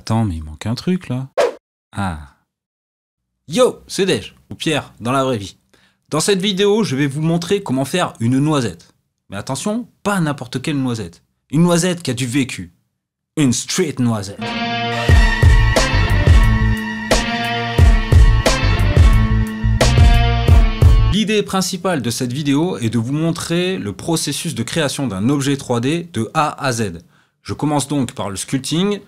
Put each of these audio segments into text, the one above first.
Attends, mais il manque un truc là. Ah. Yo, c'est Dej, ou Pierre, dans la vraie vie. Dans cette vidéo, je vais vous montrer comment faire une noisette. Mais attention, pas n'importe quelle noisette. Une noisette qui a du vécu. Une street noisette. L'idée principale de cette vidéo est de vous montrer le processus de création d'un objet 3D de A à Z. Je commence donc par le sculpting,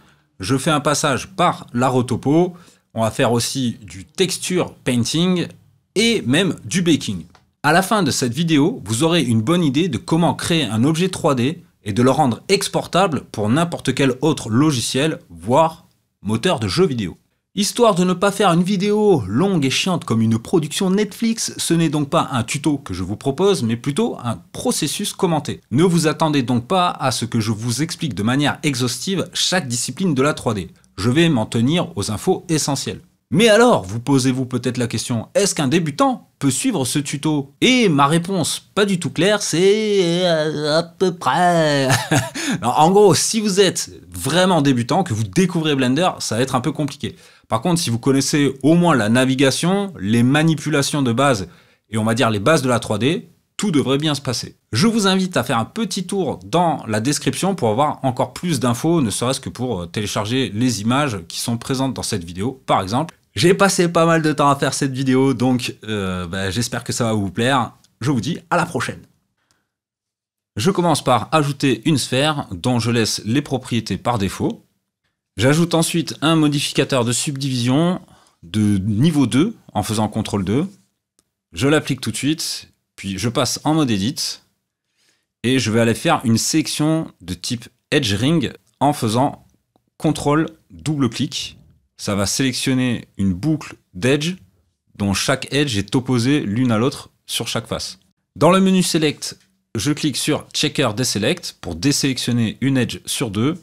je fais un passage par la rotopo, On va faire aussi du texture painting et même du baking. À la fin de cette vidéo, vous aurez une bonne idée de comment créer un objet 3D et de le rendre exportable pour n'importe quel autre logiciel, voire moteur de jeu vidéo. Histoire de ne pas faire une vidéo longue et chiante comme une production Netflix, ce n'est donc pas un tuto que je vous propose, mais plutôt un processus commenté. Ne vous attendez donc pas à ce que je vous explique de manière exhaustive chaque discipline de la 3D. Je vais m'en tenir aux infos essentielles. Mais alors, vous posez-vous peut-être la question, est-ce qu'un débutant peut suivre ce tuto Et ma réponse, pas du tout claire, c'est euh, à peu près. en gros, si vous êtes vraiment débutant, que vous découvrez Blender, ça va être un peu compliqué. Par contre, si vous connaissez au moins la navigation, les manipulations de base, et on va dire les bases de la 3D, tout devrait bien se passer. Je vous invite à faire un petit tour dans la description pour avoir encore plus d'infos, ne serait-ce que pour euh, télécharger les images qui sont présentes dans cette vidéo, par exemple. J'ai passé pas mal de temps à faire cette vidéo, donc euh, bah, j'espère que ça va vous plaire. Je vous dis à la prochaine. Je commence par ajouter une sphère dont je laisse les propriétés par défaut. J'ajoute ensuite un modificateur de subdivision de niveau 2 en faisant CTRL 2. Je l'applique tout de suite, puis je passe en mode Edit. Et je vais aller faire une sélection de type Edge Ring en faisant CTRL double clic ça va sélectionner une boucle d'edge dont chaque edge est opposée l'une à l'autre sur chaque face. Dans le menu Select, je clique sur Checker Deselect pour désélectionner une edge sur deux.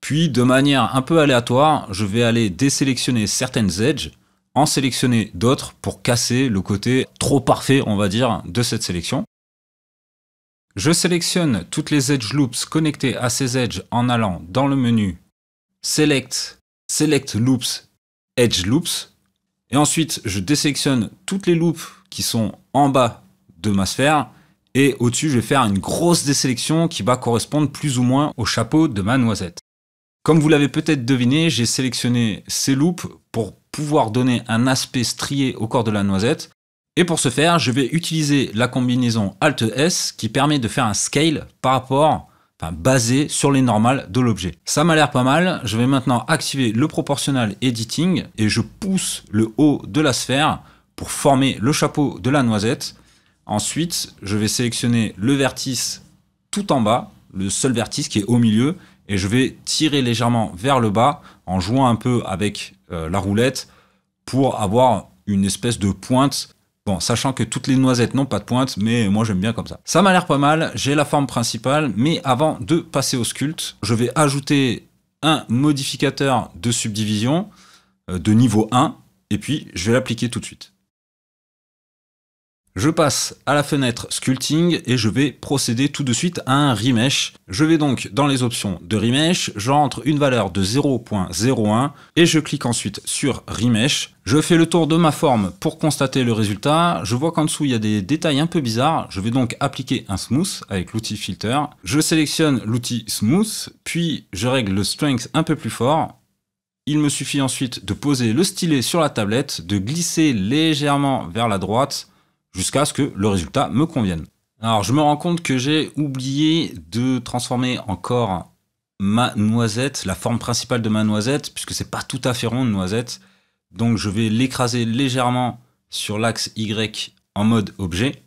Puis, de manière un peu aléatoire, je vais aller désélectionner certaines edges, en sélectionner d'autres pour casser le côté trop parfait, on va dire, de cette sélection. Je sélectionne toutes les edge loops connectées à ces edges en allant dans le menu Select Select Loops, Edge Loops. Et ensuite, je désélectionne toutes les loops qui sont en bas de ma sphère. Et au-dessus, je vais faire une grosse désélection qui va correspondre plus ou moins au chapeau de ma noisette. Comme vous l'avez peut-être deviné, j'ai sélectionné ces loops pour pouvoir donner un aspect strié au corps de la noisette. Et pour ce faire, je vais utiliser la combinaison Alt-S qui permet de faire un scale par rapport basé sur les normales de l'objet. Ça m'a l'air pas mal. Je vais maintenant activer le proportional editing et je pousse le haut de la sphère pour former le chapeau de la noisette. Ensuite, je vais sélectionner le vertice tout en bas, le seul vertice qui est au milieu, et je vais tirer légèrement vers le bas en jouant un peu avec euh, la roulette pour avoir une espèce de pointe Bon, sachant que toutes les noisettes n'ont pas de pointe, mais moi j'aime bien comme ça. Ça m'a l'air pas mal, j'ai la forme principale, mais avant de passer au sculpte, je vais ajouter un modificateur de subdivision euh, de niveau 1, et puis je vais l'appliquer tout de suite. Je passe à la fenêtre sculpting et je vais procéder tout de suite à un remesh. Je vais donc dans les options de remesh, j'entre une valeur de 0.01 et je clique ensuite sur remesh. Je fais le tour de ma forme pour constater le résultat. Je vois qu'en dessous il y a des détails un peu bizarres. Je vais donc appliquer un smooth avec l'outil filter. Je sélectionne l'outil smooth, puis je règle le strength un peu plus fort. Il me suffit ensuite de poser le stylet sur la tablette, de glisser légèrement vers la droite jusqu'à ce que le résultat me convienne. Alors je me rends compte que j'ai oublié de transformer encore ma noisette, la forme principale de ma noisette, puisque c'est pas tout à fait rond noisette. Donc je vais l'écraser légèrement sur l'axe Y en mode objet.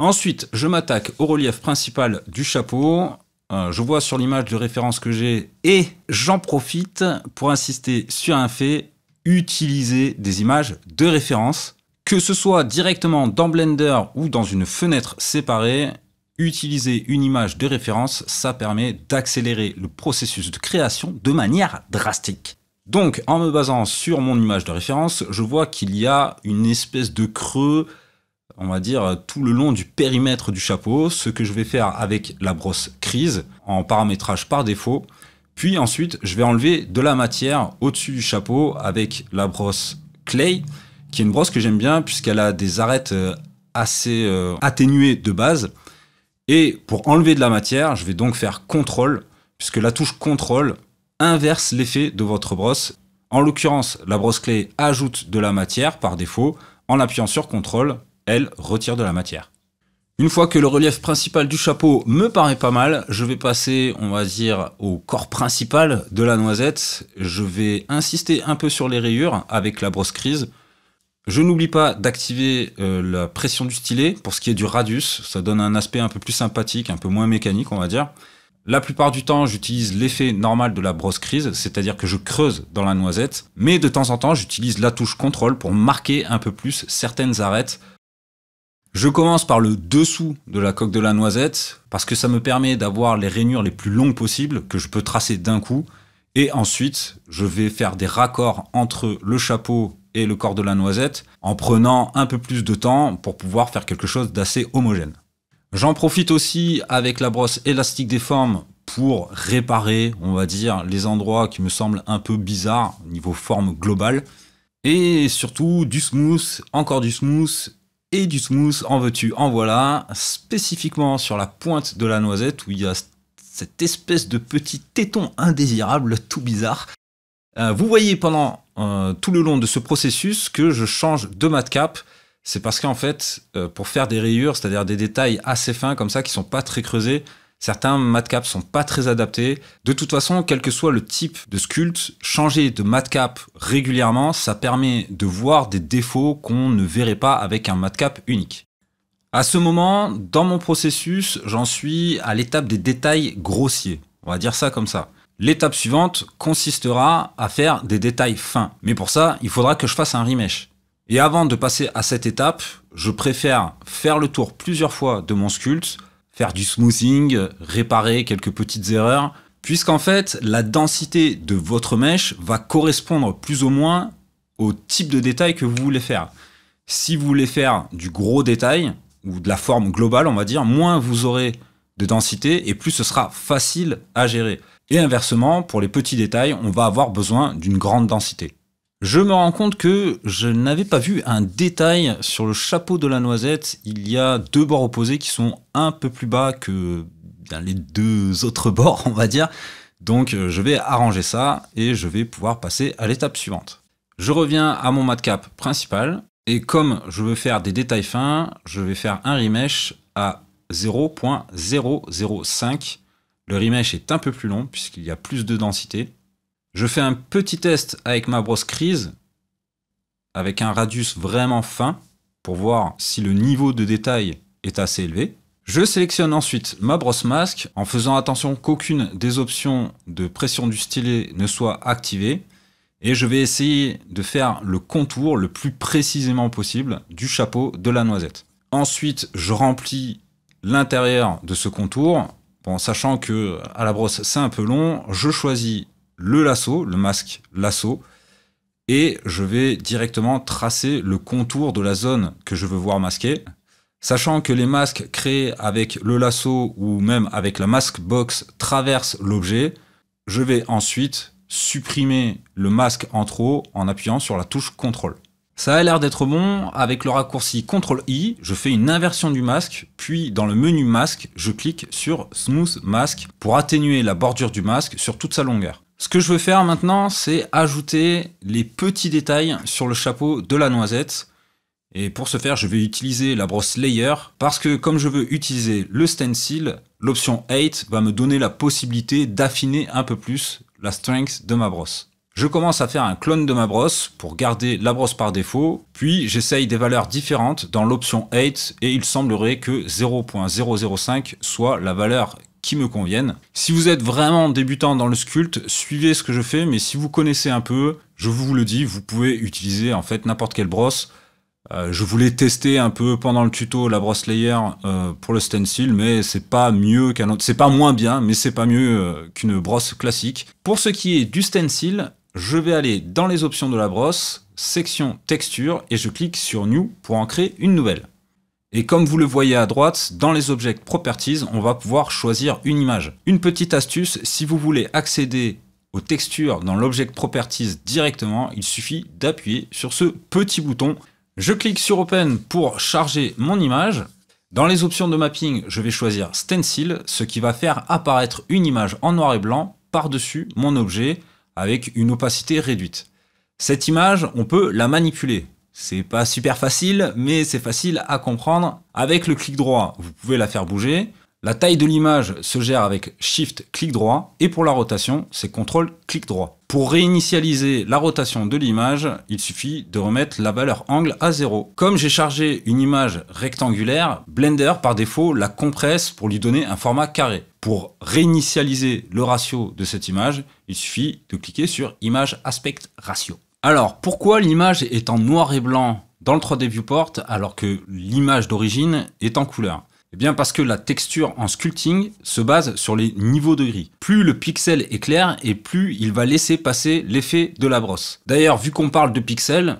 Ensuite, je m'attaque au relief principal du chapeau. Euh, je vois sur l'image de référence que j'ai et j'en profite pour insister sur un fait, utiliser des images de référence que ce soit directement dans Blender ou dans une fenêtre séparée, utiliser une image de référence, ça permet d'accélérer le processus de création de manière drastique. Donc, en me basant sur mon image de référence, je vois qu'il y a une espèce de creux, on va dire, tout le long du périmètre du chapeau, ce que je vais faire avec la brosse crise en paramétrage par défaut. Puis ensuite, je vais enlever de la matière au-dessus du chapeau avec la brosse clay qui est une brosse que j'aime bien puisqu'elle a des arêtes euh, assez euh, atténuées de base. Et pour enlever de la matière, je vais donc faire contrôle, puisque la touche contrôle inverse l'effet de votre brosse. En l'occurrence, la brosse clé ajoute de la matière par défaut. En appuyant sur contrôle, elle retire de la matière. Une fois que le relief principal du chapeau me paraît pas mal, je vais passer, on va dire, au corps principal de la noisette. Je vais insister un peu sur les rayures avec la brosse crise je n'oublie pas d'activer euh, la pression du stylet pour ce qui est du radius. Ça donne un aspect un peu plus sympathique, un peu moins mécanique, on va dire. La plupart du temps, j'utilise l'effet normal de la brosse crise, c'est-à-dire que je creuse dans la noisette, mais de temps en temps, j'utilise la touche contrôle pour marquer un peu plus certaines arêtes. Je commence par le dessous de la coque de la noisette, parce que ça me permet d'avoir les rainures les plus longues possibles, que je peux tracer d'un coup, et ensuite, je vais faire des raccords entre le chapeau et le corps de la noisette en prenant un peu plus de temps pour pouvoir faire quelque chose d'assez homogène. J'en profite aussi avec la brosse élastique des formes pour réparer, on va dire, les endroits qui me semblent un peu bizarres niveau forme globale. Et surtout du smooth, encore du smooth et du smooth en veux-tu, en voilà, spécifiquement sur la pointe de la noisette où il y a cette espèce de petit téton indésirable tout bizarre. Euh, vous voyez pendant euh, tout le long de ce processus que je change de matcap. C'est parce qu'en fait, euh, pour faire des rayures, c'est-à-dire des détails assez fins comme ça, qui sont pas très creusés, certains matcaps sont pas très adaptés. De toute façon, quel que soit le type de sculpte, changer de matcap régulièrement, ça permet de voir des défauts qu'on ne verrait pas avec un matcap unique. À ce moment, dans mon processus, j'en suis à l'étape des détails grossiers. On va dire ça comme ça. L'étape suivante consistera à faire des détails fins. Mais pour ça, il faudra que je fasse un remesh. Et avant de passer à cette étape, je préfère faire le tour plusieurs fois de mon sculpt, faire du smoothing, réparer quelques petites erreurs, puisqu'en fait, la densité de votre mèche va correspondre plus ou moins au type de détail que vous voulez faire. Si vous voulez faire du gros détail, ou de la forme globale, on va dire, moins vous aurez de densité et plus ce sera facile à gérer. Et inversement, pour les petits détails, on va avoir besoin d'une grande densité. Je me rends compte que je n'avais pas vu un détail sur le chapeau de la noisette. Il y a deux bords opposés qui sont un peu plus bas que ben, les deux autres bords, on va dire. Donc euh, je vais arranger ça et je vais pouvoir passer à l'étape suivante. Je reviens à mon matcap principal et comme je veux faire des détails fins, je vais faire un remesh à 0.005 le remesh est un peu plus long puisqu'il y a plus de densité. Je fais un petit test avec ma brosse crise avec un radius vraiment fin pour voir si le niveau de détail est assez élevé. Je sélectionne ensuite ma brosse masque en faisant attention qu'aucune des options de pression du stylet ne soit activée et je vais essayer de faire le contour le plus précisément possible du chapeau de la noisette. Ensuite, je remplis l'intérieur de ce contour sachant que à la brosse, c'est un peu long, je choisis le lasso, le masque lasso, et je vais directement tracer le contour de la zone que je veux voir masquée. Sachant que les masques créés avec le lasso ou même avec la masque box traversent l'objet, je vais ensuite supprimer le masque en trop en appuyant sur la touche contrôle. Ça a l'air d'être bon, avec le raccourci CTRL-I, je fais une inversion du masque, puis dans le menu masque, je clique sur Smooth Mask pour atténuer la bordure du masque sur toute sa longueur. Ce que je veux faire maintenant, c'est ajouter les petits détails sur le chapeau de la noisette. Et pour ce faire, je vais utiliser la brosse Layer, parce que comme je veux utiliser le stencil, l'option 8 va me donner la possibilité d'affiner un peu plus la strength de ma brosse. Je commence à faire un clone de ma brosse pour garder la brosse par défaut, puis j'essaye des valeurs différentes dans l'option 8 et il semblerait que 0.005 soit la valeur qui me convienne. Si vous êtes vraiment débutant dans le sculpte, suivez ce que je fais, mais si vous connaissez un peu, je vous le dis, vous pouvez utiliser en fait n'importe quelle brosse. Euh, je voulais tester un peu pendant le tuto la brosse layer euh, pour le stencil, mais c'est pas mieux qu'un autre, c'est pas moins bien, mais c'est pas mieux euh, qu'une brosse classique. Pour ce qui est du stencil, je vais aller dans les options de la brosse, section texture, et je clique sur New pour en créer une nouvelle. Et comme vous le voyez à droite, dans les Object Properties, on va pouvoir choisir une image. Une petite astuce, si vous voulez accéder aux textures dans l'Object Properties directement, il suffit d'appuyer sur ce petit bouton. Je clique sur Open pour charger mon image. Dans les options de mapping, je vais choisir Stencil, ce qui va faire apparaître une image en noir et blanc par-dessus mon objet avec une opacité réduite. Cette image, on peut la manipuler. C'est pas super facile, mais c'est facile à comprendre. Avec le clic droit, vous pouvez la faire bouger. La taille de l'image se gère avec Shift clic droit et pour la rotation, c'est CTRL clic droit. Pour réinitialiser la rotation de l'image, il suffit de remettre la valeur angle à 0. Comme j'ai chargé une image rectangulaire, Blender par défaut la compresse pour lui donner un format carré. Pour réinitialiser le ratio de cette image, il suffit de cliquer sur Image Aspect Ratio. Alors, pourquoi l'image est en noir et blanc dans le 3D Viewport alors que l'image d'origine est en couleur eh bien parce que la texture en sculpting se base sur les niveaux de gris. Plus le pixel est clair et plus il va laisser passer l'effet de la brosse. D'ailleurs, vu qu'on parle de pixels,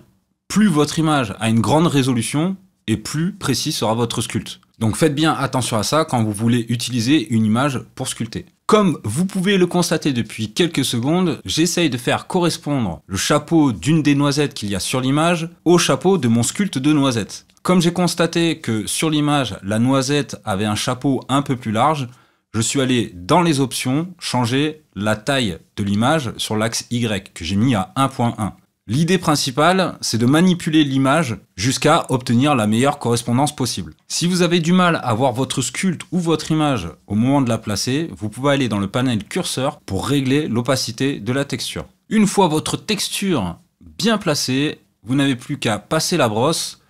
plus votre image a une grande résolution et plus précis sera votre sculpte. Donc faites bien attention à ça quand vous voulez utiliser une image pour sculpter. Comme vous pouvez le constater depuis quelques secondes, j'essaye de faire correspondre le chapeau d'une des noisettes qu'il y a sur l'image au chapeau de mon sculpte de noisette. Comme j'ai constaté que sur l'image, la noisette avait un chapeau un peu plus large, je suis allé dans les options changer la taille de l'image sur l'axe Y que j'ai mis à 1.1. L'idée principale, c'est de manipuler l'image jusqu'à obtenir la meilleure correspondance possible. Si vous avez du mal à voir votre sculpte ou votre image au moment de la placer, vous pouvez aller dans le panel curseur pour régler l'opacité de la texture. Une fois votre texture bien placée, vous n'avez plus qu'à passer la brosse.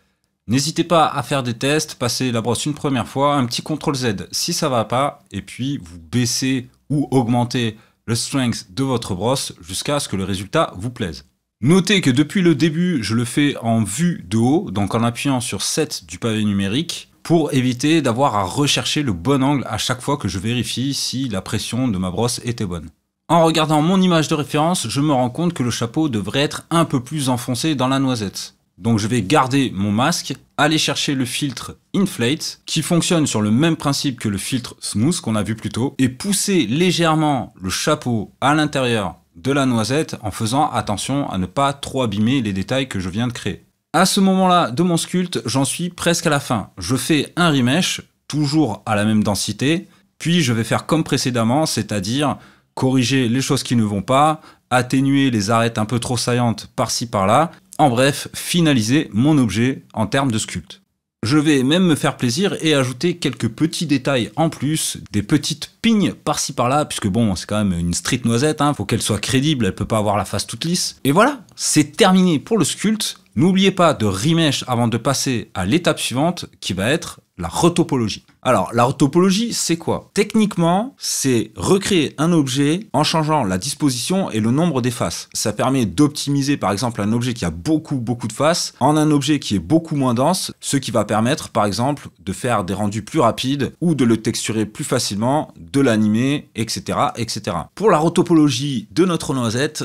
N'hésitez pas à faire des tests, passer la brosse une première fois, un petit CTRL Z si ça va pas, et puis vous baissez ou augmentez le strength de votre brosse jusqu'à ce que le résultat vous plaise. Notez que depuis le début, je le fais en vue de haut, donc en appuyant sur 7 du pavé numérique, pour éviter d'avoir à rechercher le bon angle à chaque fois que je vérifie si la pression de ma brosse était bonne. En regardant mon image de référence, je me rends compte que le chapeau devrait être un peu plus enfoncé dans la noisette. Donc je vais garder mon masque, aller chercher le filtre Inflate, qui fonctionne sur le même principe que le filtre Smooth qu'on a vu plus tôt, et pousser légèrement le chapeau à l'intérieur de la noisette en faisant attention à ne pas trop abîmer les détails que je viens de créer. À ce moment-là de mon sculpte, j'en suis presque à la fin. Je fais un remesh, toujours à la même densité, puis je vais faire comme précédemment, c'est-à-dire corriger les choses qui ne vont pas, atténuer les arêtes un peu trop saillantes par-ci par-là, en bref, finaliser mon objet en termes de sculpte. Je vais même me faire plaisir et ajouter quelques petits détails en plus, des petites pignes par-ci par-là, puisque bon, c'est quand même une street noisette, hein, faut qu'elle soit crédible, elle peut pas avoir la face toute lisse. Et voilà, c'est terminé pour le sculpte. N'oubliez pas de remesh avant de passer à l'étape suivante qui va être la retopologie. Alors, la retopologie, c'est quoi Techniquement, c'est recréer un objet en changeant la disposition et le nombre des faces. Ça permet d'optimiser, par exemple, un objet qui a beaucoup, beaucoup de faces en un objet qui est beaucoup moins dense, ce qui va permettre, par exemple, de faire des rendus plus rapides ou de le texturer plus facilement, de l'animer, etc., etc. Pour la retopologie de notre noisette,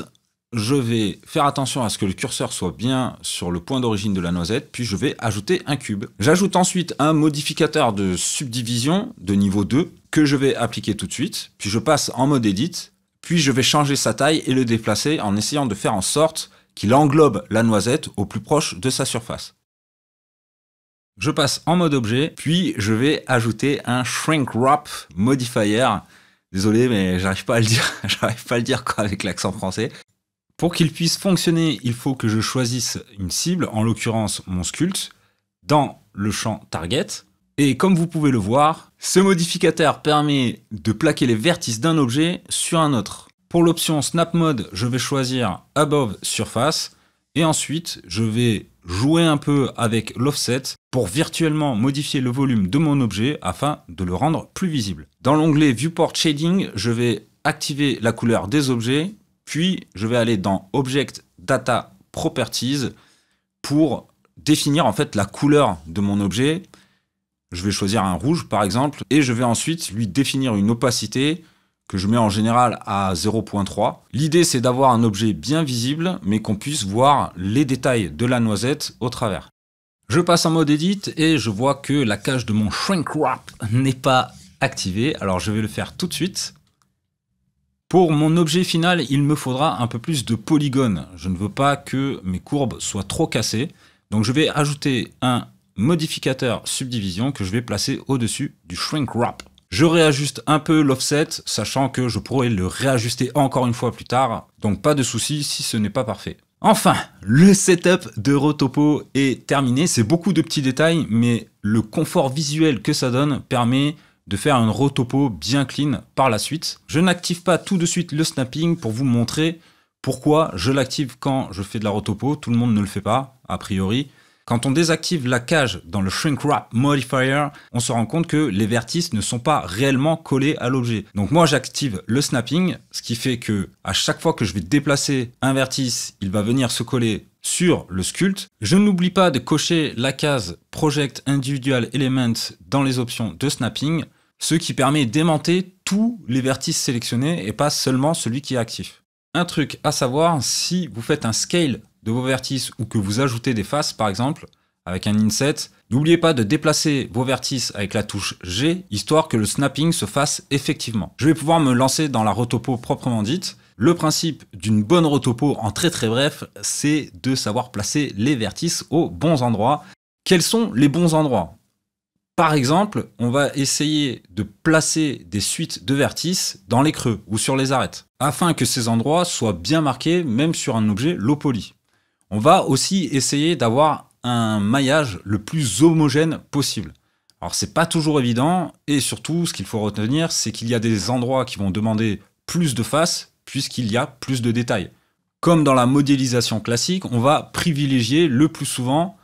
je vais faire attention à ce que le curseur soit bien sur le point d'origine de la noisette, puis je vais ajouter un cube. J'ajoute ensuite un modificateur de subdivision de niveau 2 que je vais appliquer tout de suite, puis je passe en mode edit, puis je vais changer sa taille et le déplacer en essayant de faire en sorte qu'il englobe la noisette au plus proche de sa surface. Je passe en mode objet, puis je vais ajouter un shrink wrap modifier Désolé, mais j'arrive pas à le dire. j'arrive pas à le dire avec l'accent français. Pour qu'il puisse fonctionner, il faut que je choisisse une cible, en l'occurrence mon sculpt, dans le champ target. Et comme vous pouvez le voir, ce modificateur permet de plaquer les vertices d'un objet sur un autre. Pour l'option Snap Mode, je vais choisir Above Surface et ensuite je vais jouer un peu avec l'offset pour virtuellement modifier le volume de mon objet afin de le rendre plus visible. Dans l'onglet Viewport Shading, je vais activer la couleur des objets puis, je vais aller dans Object Data Properties pour définir en fait la couleur de mon objet. Je vais choisir un rouge par exemple et je vais ensuite lui définir une opacité que je mets en général à 0.3. L'idée c'est d'avoir un objet bien visible mais qu'on puisse voir les détails de la noisette au travers. Je passe en mode edit et je vois que la cage de mon shrink wrap n'est pas activée. Alors je vais le faire tout de suite. Pour mon objet final, il me faudra un peu plus de polygones. Je ne veux pas que mes courbes soient trop cassées. Donc je vais ajouter un modificateur subdivision que je vais placer au-dessus du shrink wrap. Je réajuste un peu l'offset, sachant que je pourrais le réajuster encore une fois plus tard. Donc pas de souci si ce n'est pas parfait. Enfin, le setup de Rotopo est terminé. C'est beaucoup de petits détails, mais le confort visuel que ça donne permet de faire un rotopo bien clean par la suite. Je n'active pas tout de suite le snapping pour vous montrer pourquoi je l'active quand je fais de la rotopo. Tout le monde ne le fait pas, a priori. Quand on désactive la cage dans le Shrink Wrap Modifier, on se rend compte que les vertices ne sont pas réellement collés à l'objet. Donc moi j'active le snapping, ce qui fait que à chaque fois que je vais déplacer un vertice, il va venir se coller sur le sculpt. Je n'oublie pas de cocher la case Project Individual Element dans les options de snapping, ce qui permet d'aimanter tous les vertices sélectionnés et pas seulement celui qui est actif. Un truc à savoir, si vous faites un scale de vos vertices ou que vous ajoutez des faces par exemple, avec un inset, n'oubliez pas de déplacer vos vertices avec la touche G, histoire que le snapping se fasse effectivement. Je vais pouvoir me lancer dans la rotopo proprement dite, le principe d'une bonne rotopo en très très bref, c'est de savoir placer les vertices aux bons endroits. Quels sont les bons endroits Par exemple, on va essayer de placer des suites de vertices dans les creux ou sur les arêtes, afin que ces endroits soient bien marqués même sur un objet low poly. On va aussi essayer d'avoir un maillage le plus homogène possible. Alors c'est pas toujours évident, et surtout ce qu'il faut retenir, c'est qu'il y a des endroits qui vont demander plus de face puisqu'il y a plus de détails. Comme dans la modélisation classique, on va privilégier le plus souvent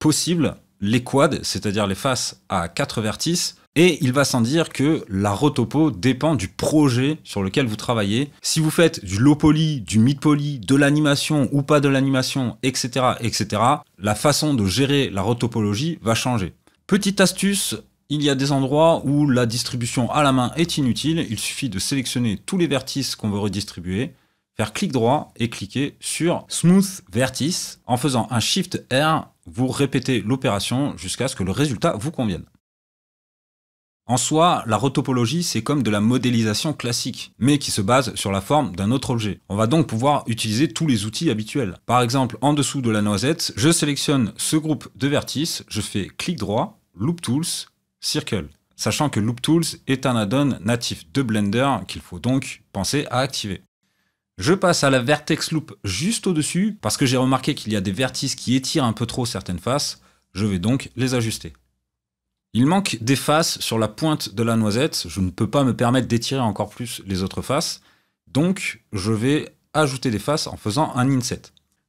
possible les quads, c'est-à-dire les faces à quatre vertices, et il va sans dire que la rotopo dépend du projet sur lequel vous travaillez. Si vous faites du low poly, du mid poly, de l'animation ou pas de l'animation, etc., etc., la façon de gérer la rotopologie va changer. Petite astuce il y a des endroits où la distribution à la main est inutile. Il suffit de sélectionner tous les vertices qu'on veut redistribuer, faire clic droit et cliquer sur Smooth Vertice. En faisant un Shift R, vous répétez l'opération jusqu'à ce que le résultat vous convienne. En soi, la retopologie, c'est comme de la modélisation classique, mais qui se base sur la forme d'un autre objet. On va donc pouvoir utiliser tous les outils habituels. Par exemple, en dessous de la noisette, je sélectionne ce groupe de vertices, je fais clic droit, Loop Tools, Circle, sachant que LoopTools est un add-on natif de Blender qu'il faut donc penser à activer. Je passe à la vertex loop juste au-dessus parce que j'ai remarqué qu'il y a des vertices qui étirent un peu trop certaines faces, je vais donc les ajuster. Il manque des faces sur la pointe de la noisette, je ne peux pas me permettre d'étirer encore plus les autres faces, donc je vais ajouter des faces en faisant un inset.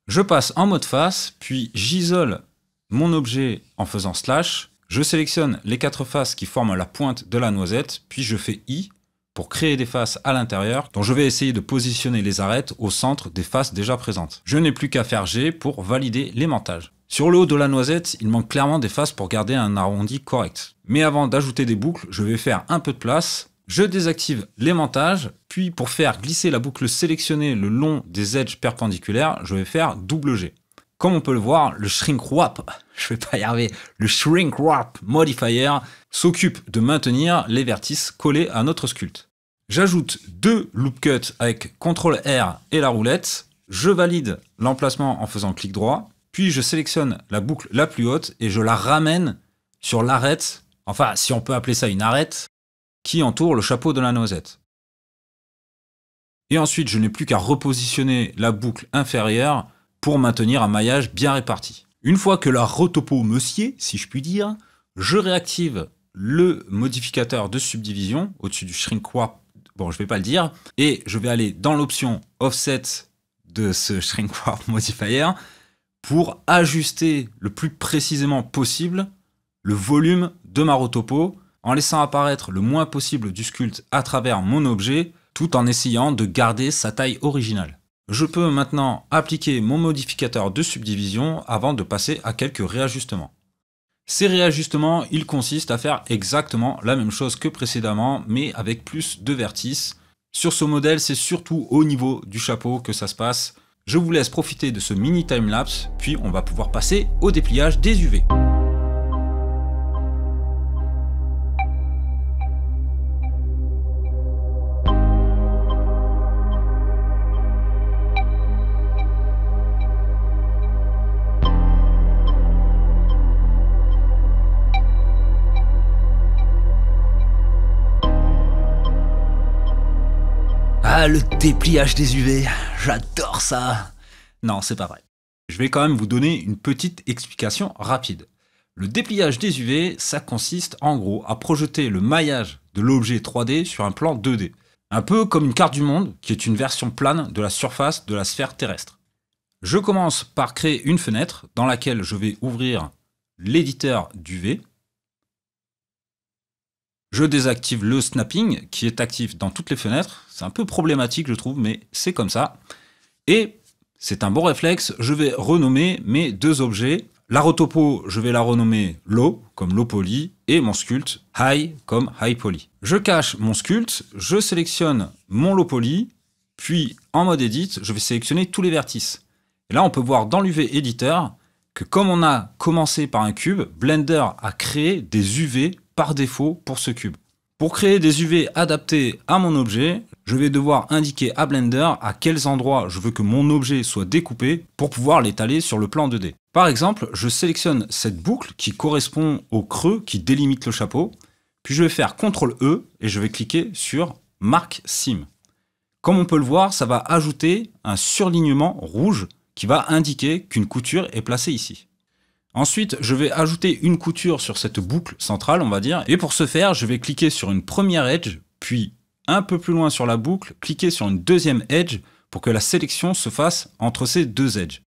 Je passe en mode face, puis j'isole mon objet en faisant slash, je sélectionne les quatre faces qui forment la pointe de la noisette, puis je fais I pour créer des faces à l'intérieur dont je vais essayer de positionner les arêtes au centre des faces déjà présentes. Je n'ai plus qu'à faire G pour valider montages. Sur le haut de la noisette, il manque clairement des faces pour garder un arrondi correct. Mais avant d'ajouter des boucles, je vais faire un peu de place. Je désactive l'aimantage, puis pour faire glisser la boucle sélectionnée le long des edges perpendiculaires, je vais faire double G. Comme on peut le voir, le shrink wrap, je vais pas y arriver, le shrink wrap modifier s'occupe de maintenir les vertices collés à notre sculpte. J'ajoute deux loop cuts avec CTRL R et la roulette. Je valide l'emplacement en faisant clic droit, puis je sélectionne la boucle la plus haute et je la ramène sur l'arête, enfin si on peut appeler ça une arête, qui entoure le chapeau de la noisette. Et ensuite, je n'ai plus qu'à repositionner la boucle inférieure pour maintenir un maillage bien réparti. Une fois que la rotopo me sied, si je puis dire, je réactive le modificateur de subdivision au-dessus du shrink warp, bon je vais pas le dire, et je vais aller dans l'option offset de ce shrink modifier pour ajuster le plus précisément possible le volume de ma rotopo en laissant apparaître le moins possible du sculpte à travers mon objet tout en essayant de garder sa taille originale je peux maintenant appliquer mon modificateur de subdivision avant de passer à quelques réajustements. Ces réajustements, ils consistent à faire exactement la même chose que précédemment, mais avec plus de vertices. Sur ce modèle, c'est surtout au niveau du chapeau que ça se passe. Je vous laisse profiter de ce mini timelapse, puis on va pouvoir passer au dépliage des UV. Ah, le dépliage des UV, j'adore ça Non, c'est pas vrai. Je vais quand même vous donner une petite explication rapide. Le dépliage des UV, ça consiste en gros à projeter le maillage de l'objet 3D sur un plan 2D. Un peu comme une carte du monde, qui est une version plane de la surface de la sphère terrestre. Je commence par créer une fenêtre dans laquelle je vais ouvrir l'éditeur d'UV je désactive le snapping qui est actif dans toutes les fenêtres. C'est un peu problématique, je trouve, mais c'est comme ça. Et c'est un bon réflexe. Je vais renommer mes deux objets. La rotopo, je vais la renommer low, comme low poly, et mon sculpt high, comme high poly. Je cache mon sculpt, je sélectionne mon low poly, puis en mode edit, je vais sélectionner tous les vertices. Et là, on peut voir dans l'UV Editor que comme on a commencé par un cube, Blender a créé des UV par défaut pour ce cube. Pour créer des UV adaptés à mon objet, je vais devoir indiquer à Blender à quels endroits je veux que mon objet soit découpé pour pouvoir l'étaler sur le plan 2D. Par exemple, je sélectionne cette boucle qui correspond au creux qui délimite le chapeau, puis je vais faire CTRL-E e et je vais cliquer sur Marque Sim. Comme on peut le voir, ça va ajouter un surlignement rouge qui va indiquer qu'une couture est placée ici. Ensuite, je vais ajouter une couture sur cette boucle centrale, on va dire. Et pour ce faire, je vais cliquer sur une première edge, puis un peu plus loin sur la boucle, cliquer sur une deuxième edge pour que la sélection se fasse entre ces deux edges.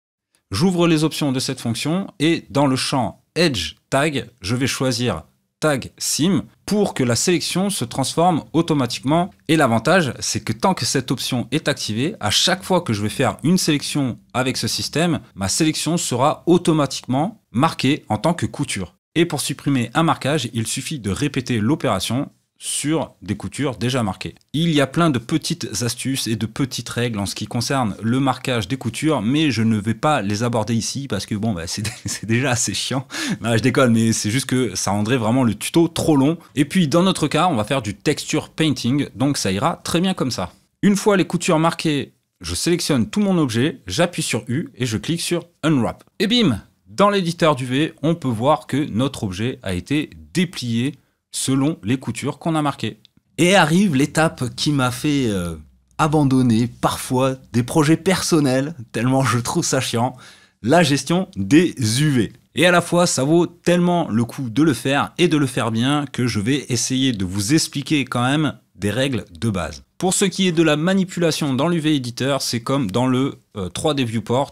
J'ouvre les options de cette fonction et dans le champ Edge Tag, je vais choisir tag SIM pour que la sélection se transforme automatiquement. Et l'avantage, c'est que tant que cette option est activée, à chaque fois que je vais faire une sélection avec ce système, ma sélection sera automatiquement marquée en tant que couture. Et pour supprimer un marquage, il suffit de répéter l'opération sur des coutures déjà marquées. Il y a plein de petites astuces et de petites règles en ce qui concerne le marquage des coutures, mais je ne vais pas les aborder ici parce que bon, bah, c'est déjà assez chiant. je déconne, mais c'est juste que ça rendrait vraiment le tuto trop long. Et puis dans notre cas, on va faire du texture painting, donc ça ira très bien comme ça. Une fois les coutures marquées, je sélectionne tout mon objet, j'appuie sur U et je clique sur Unwrap. Et bim dans l'éditeur du V, on peut voir que notre objet a été déplié selon les coutures qu'on a marquées. Et arrive l'étape qui m'a fait euh, abandonner parfois des projets personnels, tellement je trouve ça chiant, la gestion des UV. Et à la fois, ça vaut tellement le coup de le faire et de le faire bien que je vais essayer de vous expliquer quand même des règles de base. Pour ce qui est de la manipulation dans l'UV éditeur, c'est comme dans le 3D euh, Viewport.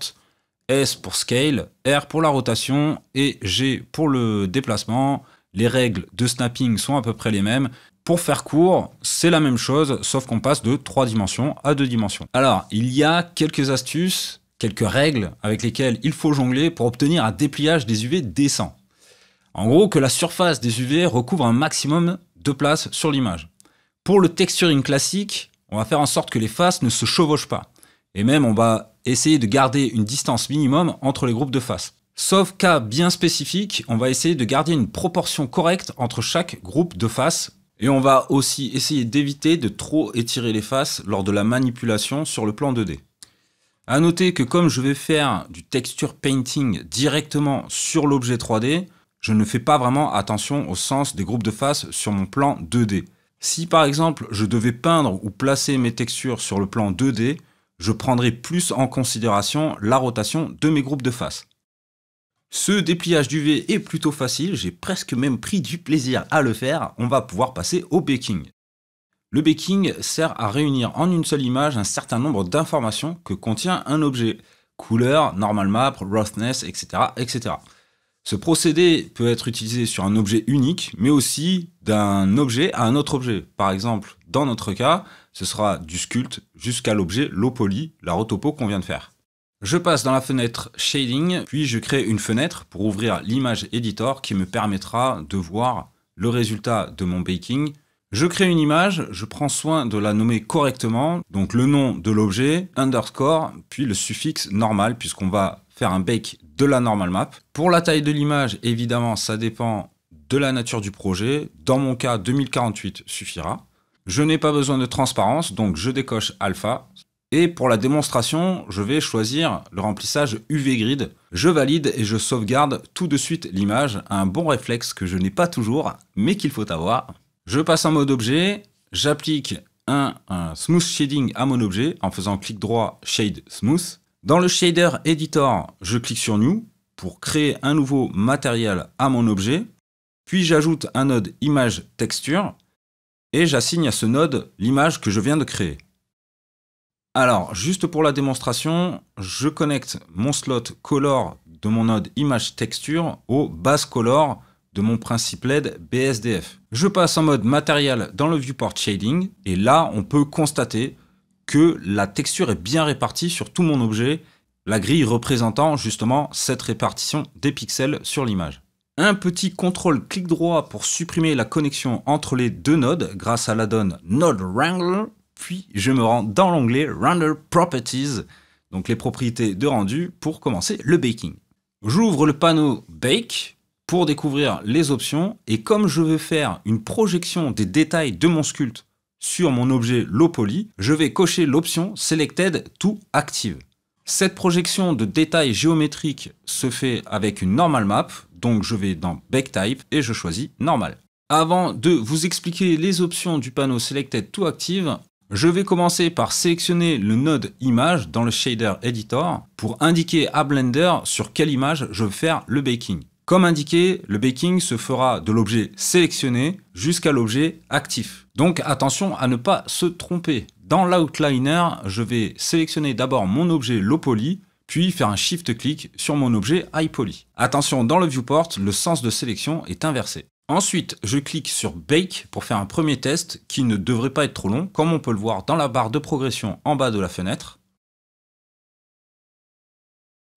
S pour scale, R pour la rotation et G pour le déplacement les règles de snapping sont à peu près les mêmes. Pour faire court, c'est la même chose, sauf qu'on passe de 3 dimensions à 2 dimensions. Alors, il y a quelques astuces, quelques règles avec lesquelles il faut jongler pour obtenir un dépliage des UV décent. En gros, que la surface des UV recouvre un maximum de place sur l'image. Pour le texturing classique, on va faire en sorte que les faces ne se chevauchent pas. Et même, on va essayer de garder une distance minimum entre les groupes de faces. Sauf cas bien spécifique, on va essayer de garder une proportion correcte entre chaque groupe de faces et on va aussi essayer d'éviter de trop étirer les faces lors de la manipulation sur le plan 2D. À noter que comme je vais faire du texture painting directement sur l'objet 3D, je ne fais pas vraiment attention au sens des groupes de faces sur mon plan 2D. Si par exemple je devais peindre ou placer mes textures sur le plan 2D, je prendrais plus en considération la rotation de mes groupes de faces. Ce dépliage du V est plutôt facile, j'ai presque même pris du plaisir à le faire, on va pouvoir passer au baking. Le baking sert à réunir en une seule image un certain nombre d'informations que contient un objet, couleur, normal map, roughness, etc. etc. Ce procédé peut être utilisé sur un objet unique, mais aussi d'un objet à un autre objet. Par exemple, dans notre cas, ce sera du sculpte jusqu'à l'objet low poly, la rotopo qu'on vient de faire. Je passe dans la fenêtre Shading, puis je crée une fenêtre pour ouvrir l'image Editor qui me permettra de voir le résultat de mon baking. Je crée une image, je prends soin de la nommer correctement, donc le nom de l'objet, underscore, puis le suffixe normal, puisqu'on va faire un bake de la normal map. Pour la taille de l'image, évidemment, ça dépend de la nature du projet. Dans mon cas, 2048 suffira. Je n'ai pas besoin de transparence, donc je décoche alpha. Et pour la démonstration, je vais choisir le remplissage UV grid. Je valide et je sauvegarde tout de suite l'image, un bon réflexe que je n'ai pas toujours, mais qu'il faut avoir. Je passe en mode objet, j'applique un, smooth shading à mon objet en faisant clic droit Shade Smooth. Dans le shader editor, je clique sur New pour créer un nouveau matériel à mon objet. Puis j'ajoute un node image texture et j'assigne à ce node l'image que je viens de créer. Alors, juste pour la démonstration, je connecte mon slot color de mon node image texture au base color de mon principe LED BSDF. Je passe en mode matériel dans le viewport shading et là, on peut constater que la texture est bien répartie sur tout mon objet, la grille représentant justement cette répartition des pixels sur l'image. Un petit contrôle clic droit pour supprimer la connexion entre les deux nodes grâce à l'addon Node Wrangler puis je me rends dans l'onglet Render Properties, donc les propriétés de rendu, pour commencer le baking. J'ouvre le panneau Bake pour découvrir les options, et comme je veux faire une projection des détails de mon sculpte sur mon objet low poly, je vais cocher l'option Selected to Active. Cette projection de détails géométriques se fait avec une normal map, donc je vais dans Bake Type et je choisis normal. Avant de vous expliquer les options du panneau Selected to Active, je vais commencer par sélectionner le node image dans le shader editor pour indiquer à Blender sur quelle image je veux faire le baking. Comme indiqué, le baking se fera de l'objet sélectionné jusqu'à l'objet actif. Donc attention à ne pas se tromper. Dans l'outliner, je vais sélectionner d'abord mon objet low poly, puis faire un shift clic sur mon objet high poly. Attention, dans le viewport, le sens de sélection est inversé. Ensuite, je clique sur Bake pour faire un premier test qui ne devrait pas être trop long, comme on peut le voir dans la barre de progression en bas de la fenêtre.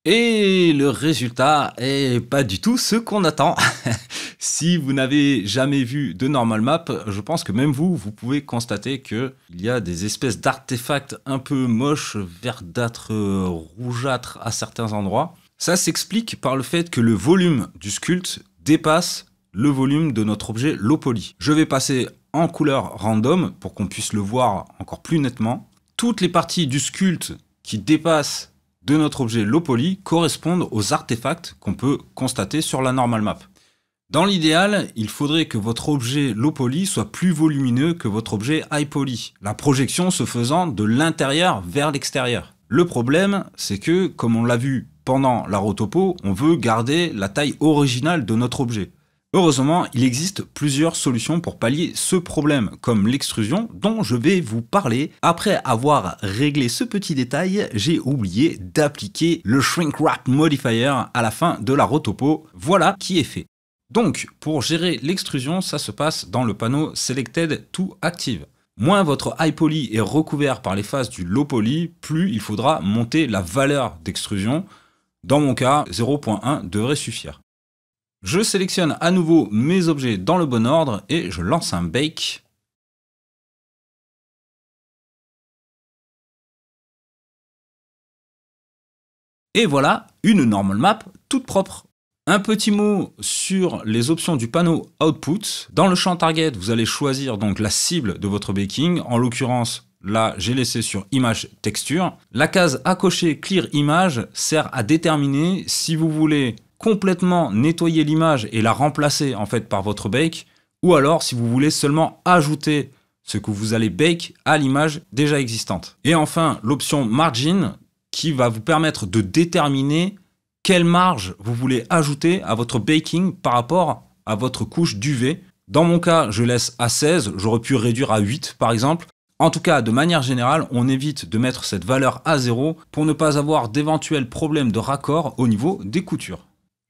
Et le résultat est pas du tout ce qu'on attend. si vous n'avez jamais vu de normal map, je pense que même vous, vous pouvez constater que il y a des espèces d'artefacts un peu moches, verdâtres, rougeâtres à certains endroits. Ça s'explique par le fait que le volume du sculpt dépasse le volume de notre objet low poly. Je vais passer en couleur random pour qu'on puisse le voir encore plus nettement. Toutes les parties du sculpte qui dépassent de notre objet low poly correspondent aux artefacts qu'on peut constater sur la normal map. Dans l'idéal, il faudrait que votre objet low poly soit plus volumineux que votre objet high poly, la projection se faisant de l'intérieur vers l'extérieur. Le problème, c'est que, comme on l'a vu pendant la rotopo, on veut garder la taille originale de notre objet. Heureusement, il existe plusieurs solutions pour pallier ce problème, comme l'extrusion dont je vais vous parler. Après avoir réglé ce petit détail, j'ai oublié d'appliquer le Shrink Wrap Modifier à la fin de la rotopo. Voilà qui est fait. Donc, pour gérer l'extrusion, ça se passe dans le panneau Selected to Active. Moins votre high poly est recouvert par les phases du low poly, plus il faudra monter la valeur d'extrusion. Dans mon cas, 0.1 devrait suffire. Je sélectionne à nouveau mes objets dans le bon ordre et je lance un bake. Et voilà une normal map toute propre. Un petit mot sur les options du panneau Output. Dans le champ Target, vous allez choisir donc la cible de votre baking. En l'occurrence, là, j'ai laissé sur Image Texture. La case à cocher Clear Image sert à déterminer si vous voulez complètement nettoyer l'image et la remplacer en fait par votre bake, ou alors si vous voulez seulement ajouter ce que vous allez bake à l'image déjà existante. Et enfin, l'option margin qui va vous permettre de déterminer quelle marge vous voulez ajouter à votre baking par rapport à votre couche d'UV. Dans mon cas, je laisse à 16, j'aurais pu réduire à 8 par exemple. En tout cas, de manière générale, on évite de mettre cette valeur à 0 pour ne pas avoir d'éventuels problèmes de raccord au niveau des coutures.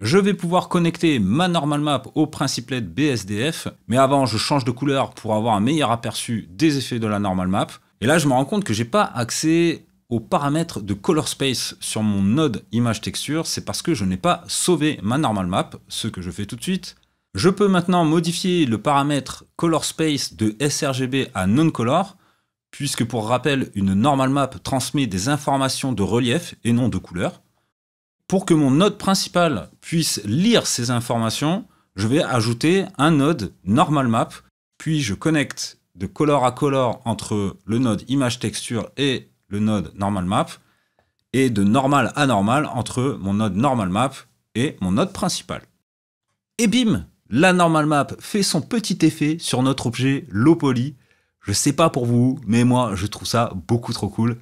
Je vais pouvoir connecter ma normal map au principled BSDF, mais avant je change de couleur pour avoir un meilleur aperçu des effets de la normal map. Et là je me rends compte que j'ai pas accès aux paramètres de color space sur mon node image texture, c'est parce que je n'ai pas sauvé ma normal map, ce que je fais tout de suite. Je peux maintenant modifier le paramètre color space de sRGB à non color, puisque pour rappel, une normal map transmet des informations de relief et non de couleur pour que mon node principal puisse lire ces informations, je vais ajouter un node normal map, puis je connecte de color à color entre le node image texture et le node normal map, et de normal à normal entre mon node normal map et mon node principal. Et bim, la normal map fait son petit effet sur notre objet low poly. Je sais pas pour vous, mais moi je trouve ça beaucoup trop cool,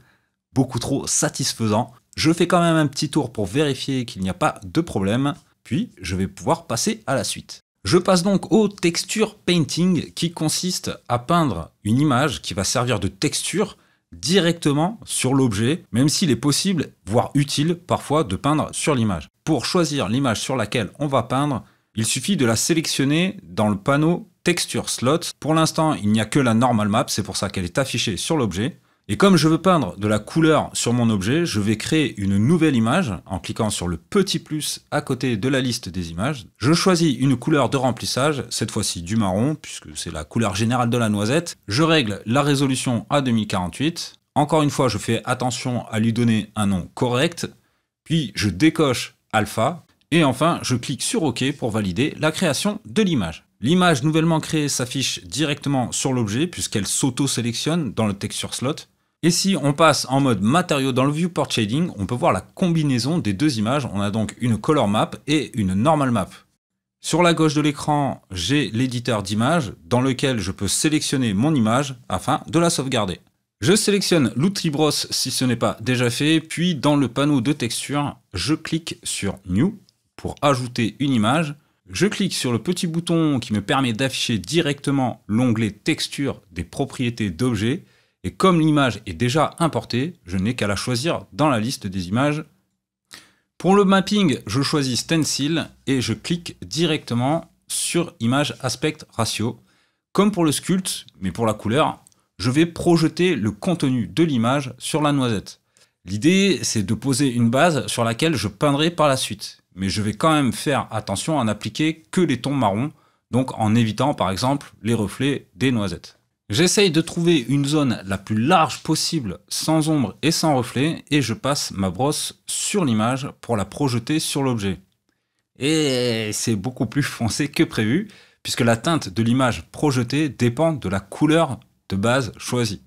beaucoup trop satisfaisant. Je fais quand même un petit tour pour vérifier qu'il n'y a pas de problème, puis je vais pouvoir passer à la suite. Je passe donc au texture painting qui consiste à peindre une image qui va servir de texture directement sur l'objet, même s'il est possible, voire utile parfois, de peindre sur l'image. Pour choisir l'image sur laquelle on va peindre, il suffit de la sélectionner dans le panneau texture slot. Pour l'instant, il n'y a que la normal map, c'est pour ça qu'elle est affichée sur l'objet. Et comme je veux peindre de la couleur sur mon objet, je vais créer une nouvelle image en cliquant sur le petit plus à côté de la liste des images. Je choisis une couleur de remplissage, cette fois-ci du marron, puisque c'est la couleur générale de la noisette. Je règle la résolution à 2048. Encore une fois, je fais attention à lui donner un nom correct. Puis je décoche alpha. Et enfin, je clique sur OK pour valider la création de l'image. L'image nouvellement créée s'affiche directement sur l'objet puisqu'elle s'auto-sélectionne dans le texture slot. Et si on passe en mode matériaux dans le viewport shading, on peut voir la combinaison des deux images. On a donc une color map et une normal map. Sur la gauche de l'écran, j'ai l'éditeur d'images dans lequel je peux sélectionner mon image afin de la sauvegarder. Je sélectionne l'outil brosse si ce n'est pas déjà fait, puis dans le panneau de texture, je clique sur New pour ajouter une image. Je clique sur le petit bouton qui me permet d'afficher directement l'onglet texture des propriétés d'objets et comme l'image est déjà importée, je n'ai qu'à la choisir dans la liste des images. Pour le mapping, je choisis Stencil et je clique directement sur Image Aspect Ratio. Comme pour le sculpt, mais pour la couleur, je vais projeter le contenu de l'image sur la noisette. L'idée, c'est de poser une base sur laquelle je peindrai par la suite. Mais je vais quand même faire attention à n'appliquer que les tons marrons, donc en évitant par exemple les reflets des noisettes. J'essaye de trouver une zone la plus large possible, sans ombre et sans reflet, et je passe ma brosse sur l'image pour la projeter sur l'objet. Et c'est beaucoup plus foncé que prévu, puisque la teinte de l'image projetée dépend de la couleur de base choisie.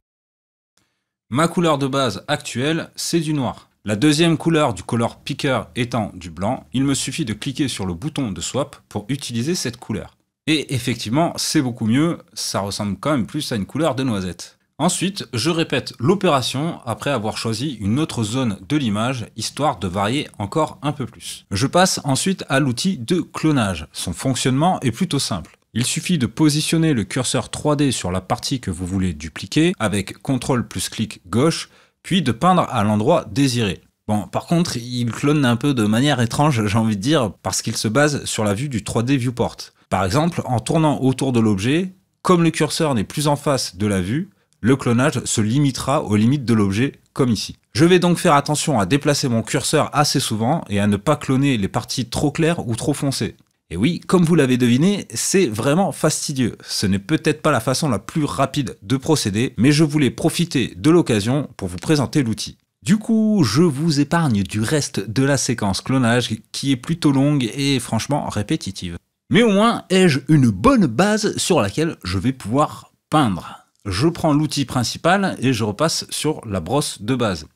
Ma couleur de base actuelle, c'est du noir. La deuxième couleur du color picker étant du blanc, il me suffit de cliquer sur le bouton de swap pour utiliser cette couleur. Et effectivement, c'est beaucoup mieux, ça ressemble quand même plus à une couleur de noisette. Ensuite, je répète l'opération après avoir choisi une autre zone de l'image, histoire de varier encore un peu plus. Je passe ensuite à l'outil de clonage. Son fonctionnement est plutôt simple. Il suffit de positionner le curseur 3D sur la partie que vous voulez dupliquer avec CTRL plus clic gauche, puis de peindre à l'endroit désiré. Bon, par contre, il clone un peu de manière étrange, j'ai envie de dire, parce qu'il se base sur la vue du 3D viewport. Par exemple, en tournant autour de l'objet, comme le curseur n'est plus en face de la vue, le clonage se limitera aux limites de l'objet comme ici. Je vais donc faire attention à déplacer mon curseur assez souvent et à ne pas cloner les parties trop claires ou trop foncées. Et oui, comme vous l'avez deviné, c'est vraiment fastidieux. Ce n'est peut-être pas la façon la plus rapide de procéder, mais je voulais profiter de l'occasion pour vous présenter l'outil. Du coup, je vous épargne du reste de la séquence clonage qui est plutôt longue et franchement répétitive. Mais au moins, ai-je une bonne base sur laquelle je vais pouvoir peindre. Je prends l'outil principal et je repasse sur la brosse de base.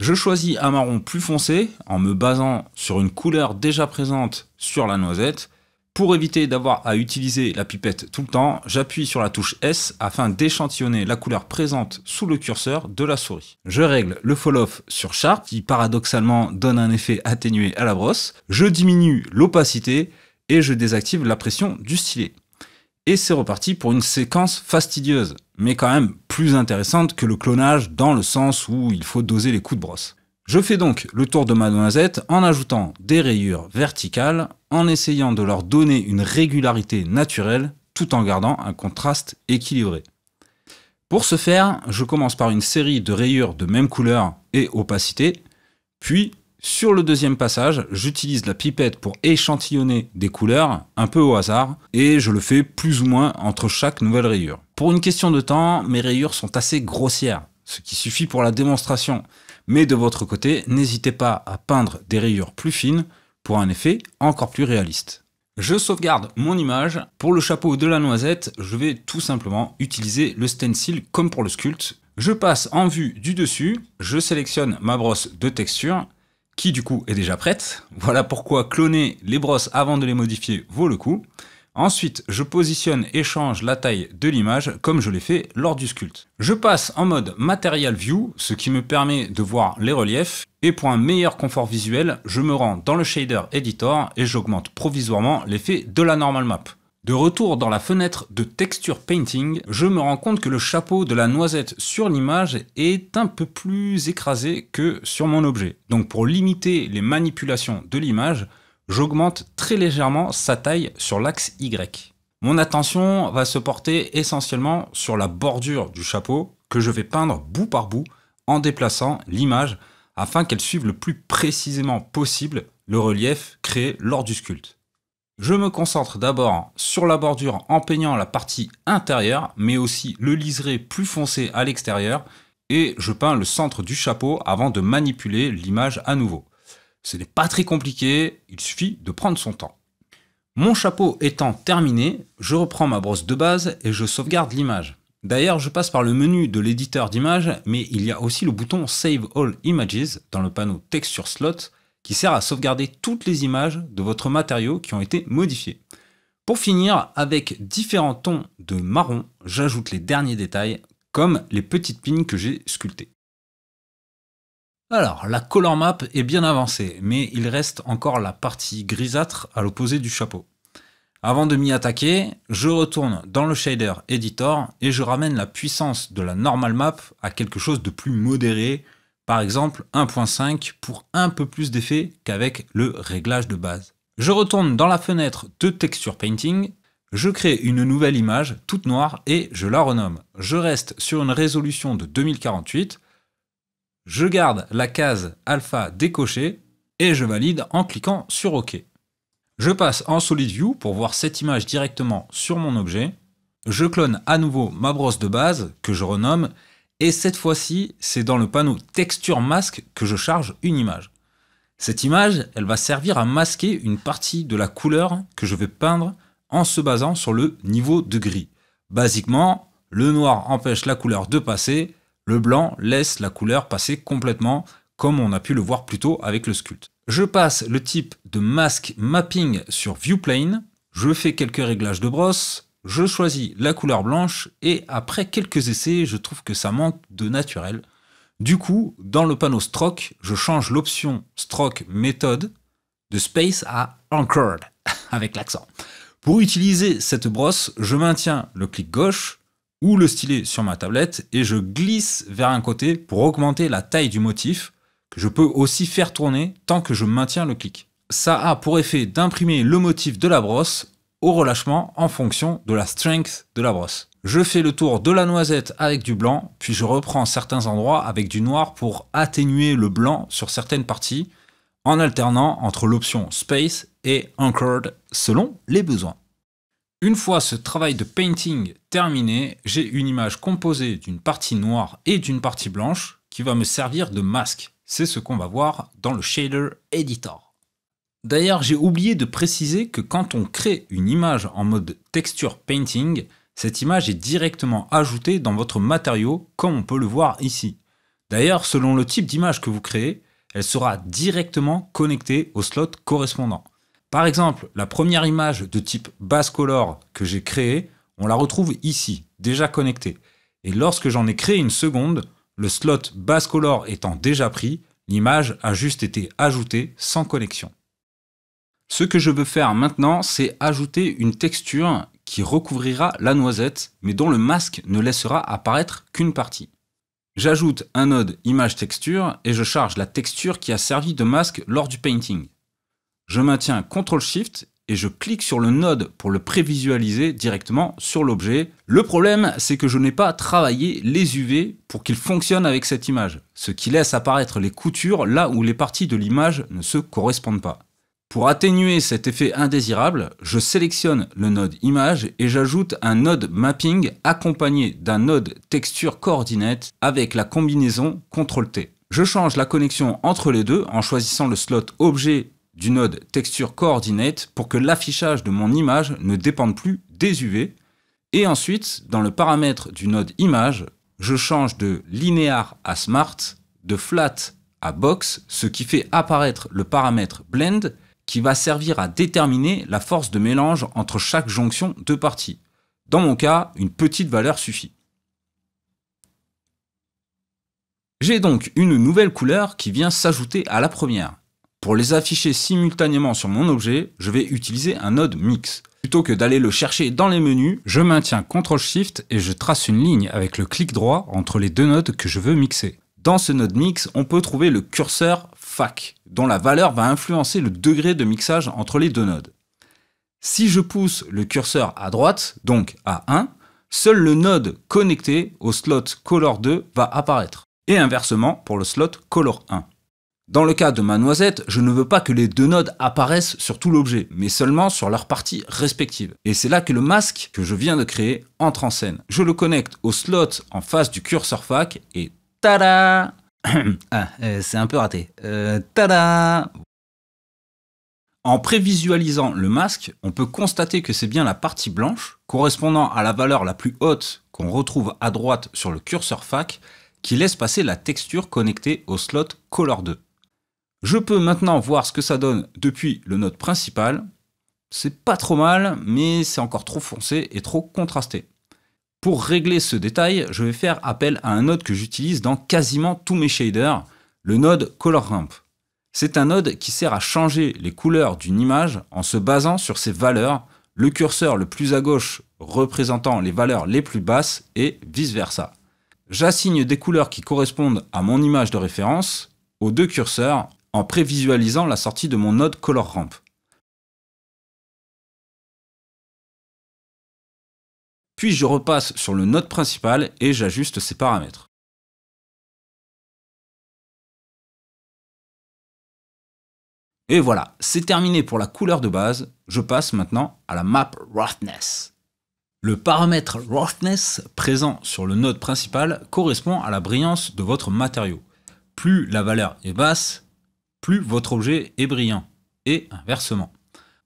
Je choisis un marron plus foncé en me basant sur une couleur déjà présente sur la noisette. Pour éviter d'avoir à utiliser la pipette tout le temps, j'appuie sur la touche S afin d'échantillonner la couleur présente sous le curseur de la souris. Je règle le falloff sur Sharp qui paradoxalement donne un effet atténué à la brosse. Je diminue l'opacité et je désactive la pression du stylet. Et c'est reparti pour une séquence fastidieuse, mais quand même plus intéressante que le clonage dans le sens où il faut doser les coups de brosse. Je fais donc le tour de ma noisette en ajoutant des rayures verticales, en essayant de leur donner une régularité naturelle tout en gardant un contraste équilibré. Pour ce faire, je commence par une série de rayures de même couleur et opacité, puis sur le deuxième passage, j'utilise la pipette pour échantillonner des couleurs, un peu au hasard, et je le fais plus ou moins entre chaque nouvelle rayure. Pour une question de temps, mes rayures sont assez grossières, ce qui suffit pour la démonstration. Mais de votre côté, n'hésitez pas à peindre des rayures plus fines pour un effet encore plus réaliste. Je sauvegarde mon image. Pour le chapeau de la noisette, je vais tout simplement utiliser le stencil comme pour le sculpte. Je passe en vue du dessus, je sélectionne ma brosse de texture, qui du coup est déjà prête. Voilà pourquoi cloner les brosses avant de les modifier vaut le coup. Ensuite, je positionne et change la taille de l'image comme je l'ai fait lors du sculpt. Je passe en mode Material View, ce qui me permet de voir les reliefs. Et pour un meilleur confort visuel, je me rends dans le shader editor et j'augmente provisoirement l'effet de la normal map. De retour dans la fenêtre de Texture Painting, je me rends compte que le chapeau de la noisette sur l'image est un peu plus écrasé que sur mon objet. Donc pour limiter les manipulations de l'image, j'augmente très légèrement sa taille sur l'axe Y. Mon attention va se porter essentiellement sur la bordure du chapeau que je vais peindre bout par bout en déplaçant l'image afin qu'elle suive le plus précisément possible le relief créé lors du sculpte. Je me concentre d'abord sur la bordure en peignant la partie intérieure, mais aussi le liseré plus foncé à l'extérieur, et je peins le centre du chapeau avant de manipuler l'image à nouveau. Ce n'est pas très compliqué, il suffit de prendre son temps. Mon chapeau étant terminé, je reprends ma brosse de base et je sauvegarde l'image. D'ailleurs, je passe par le menu de l'éditeur d'image, mais il y a aussi le bouton Save All Images dans le panneau Texture Slot, qui sert à sauvegarder toutes les images de votre matériau qui ont été modifiées. Pour finir, avec différents tons de marron, j'ajoute les derniers détails, comme les petites pines que j'ai sculptées. Alors, la color map est bien avancée, mais il reste encore la partie grisâtre à l'opposé du chapeau. Avant de m'y attaquer, je retourne dans le shader editor et je ramène la puissance de la normal map à quelque chose de plus modéré, par exemple 1.5 pour un peu plus d'effet qu'avec le réglage de base. Je retourne dans la fenêtre de Texture Painting, je crée une nouvelle image toute noire et je la renomme. Je reste sur une résolution de 2048, je garde la case alpha décochée et je valide en cliquant sur OK. Je passe en view pour voir cette image directement sur mon objet. Je clone à nouveau ma brosse de base que je renomme et cette fois-ci, c'est dans le panneau texture masque que je charge une image. Cette image, elle va servir à masquer une partie de la couleur que je vais peindre en se basant sur le niveau de gris. Basiquement, le noir empêche la couleur de passer, le blanc laisse la couleur passer complètement, comme on a pu le voir plus tôt avec le sculpt. Je passe le type de masque mapping sur viewplane, je fais quelques réglages de brosse, je choisis la couleur blanche et après quelques essais, je trouve que ça manque de naturel. Du coup, dans le panneau Stroke, je change l'option Stroke Méthode de Space à Anchored, avec l'accent. Pour utiliser cette brosse, je maintiens le clic gauche ou le stylet sur ma tablette et je glisse vers un côté pour augmenter la taille du motif que je peux aussi faire tourner tant que je maintiens le clic. Ça a pour effet d'imprimer le motif de la brosse au relâchement en fonction de la strength de la brosse. Je fais le tour de la noisette avec du blanc, puis je reprends certains endroits avec du noir pour atténuer le blanc sur certaines parties, en alternant entre l'option Space et Anchored selon les besoins. Une fois ce travail de painting terminé, j'ai une image composée d'une partie noire et d'une partie blanche qui va me servir de masque. C'est ce qu'on va voir dans le Shader Editor. D'ailleurs, j'ai oublié de préciser que quand on crée une image en mode texture painting, cette image est directement ajoutée dans votre matériau comme on peut le voir ici. D'ailleurs, selon le type d'image que vous créez, elle sera directement connectée au slot correspondant. Par exemple, la première image de type Base color que j'ai créée, on la retrouve ici, déjà connectée. Et lorsque j'en ai créé une seconde, le slot Base color étant déjà pris, l'image a juste été ajoutée sans connexion. Ce que je veux faire maintenant, c'est ajouter une texture qui recouvrira la noisette, mais dont le masque ne laissera apparaître qu'une partie. J'ajoute un node image texture et je charge la texture qui a servi de masque lors du painting. Je maintiens CTRL SHIFT et je clique sur le node pour le prévisualiser directement sur l'objet. Le problème, c'est que je n'ai pas travaillé les UV pour qu'ils fonctionnent avec cette image, ce qui laisse apparaître les coutures là où les parties de l'image ne se correspondent pas. Pour atténuer cet effet indésirable, je sélectionne le node image et j'ajoute un node mapping accompagné d'un node texture coordinate avec la combinaison CTRL-T. Je change la connexion entre les deux en choisissant le slot objet du node texture coordinate pour que l'affichage de mon image ne dépende plus des UV. Et ensuite, dans le paramètre du node image, je change de linear à smart, de flat à box, ce qui fait apparaître le paramètre blend qui va servir à déterminer la force de mélange entre chaque jonction de parties. Dans mon cas, une petite valeur suffit. J'ai donc une nouvelle couleur qui vient s'ajouter à la première. Pour les afficher simultanément sur mon objet, je vais utiliser un node mix. Plutôt que d'aller le chercher dans les menus, je maintiens CTRL-SHIFT et je trace une ligne avec le clic droit entre les deux notes que je veux mixer. Dans ce node mix, on peut trouver le curseur fac, dont la valeur va influencer le degré de mixage entre les deux nodes. Si je pousse le curseur à droite, donc à 1, seul le node connecté au slot color 2 va apparaître, et inversement pour le slot color 1. Dans le cas de ma noisette, je ne veux pas que les deux nodes apparaissent sur tout l'objet, mais seulement sur leur partie respective. Et c'est là que le masque que je viens de créer entre en scène. Je le connecte au slot en face du curseur fac et tada ah, euh, c'est un peu raté. Euh, tada En prévisualisant le masque, on peut constater que c'est bien la partie blanche, correspondant à la valeur la plus haute qu'on retrouve à droite sur le curseur FAC, qui laisse passer la texture connectée au slot Color 2. Je peux maintenant voir ce que ça donne depuis le note principal. C'est pas trop mal, mais c'est encore trop foncé et trop contrasté. Pour régler ce détail, je vais faire appel à un node que j'utilise dans quasiment tous mes shaders, le node Ramp. C'est un node qui sert à changer les couleurs d'une image en se basant sur ses valeurs, le curseur le plus à gauche représentant les valeurs les plus basses et vice-versa. J'assigne des couleurs qui correspondent à mon image de référence aux deux curseurs en prévisualisant la sortie de mon node Ramp. puis je repasse sur le node principal et j'ajuste ses paramètres. Et voilà, c'est terminé pour la couleur de base, je passe maintenant à la map roughness. Le paramètre roughness présent sur le node principal correspond à la brillance de votre matériau. Plus la valeur est basse, plus votre objet est brillant, et inversement.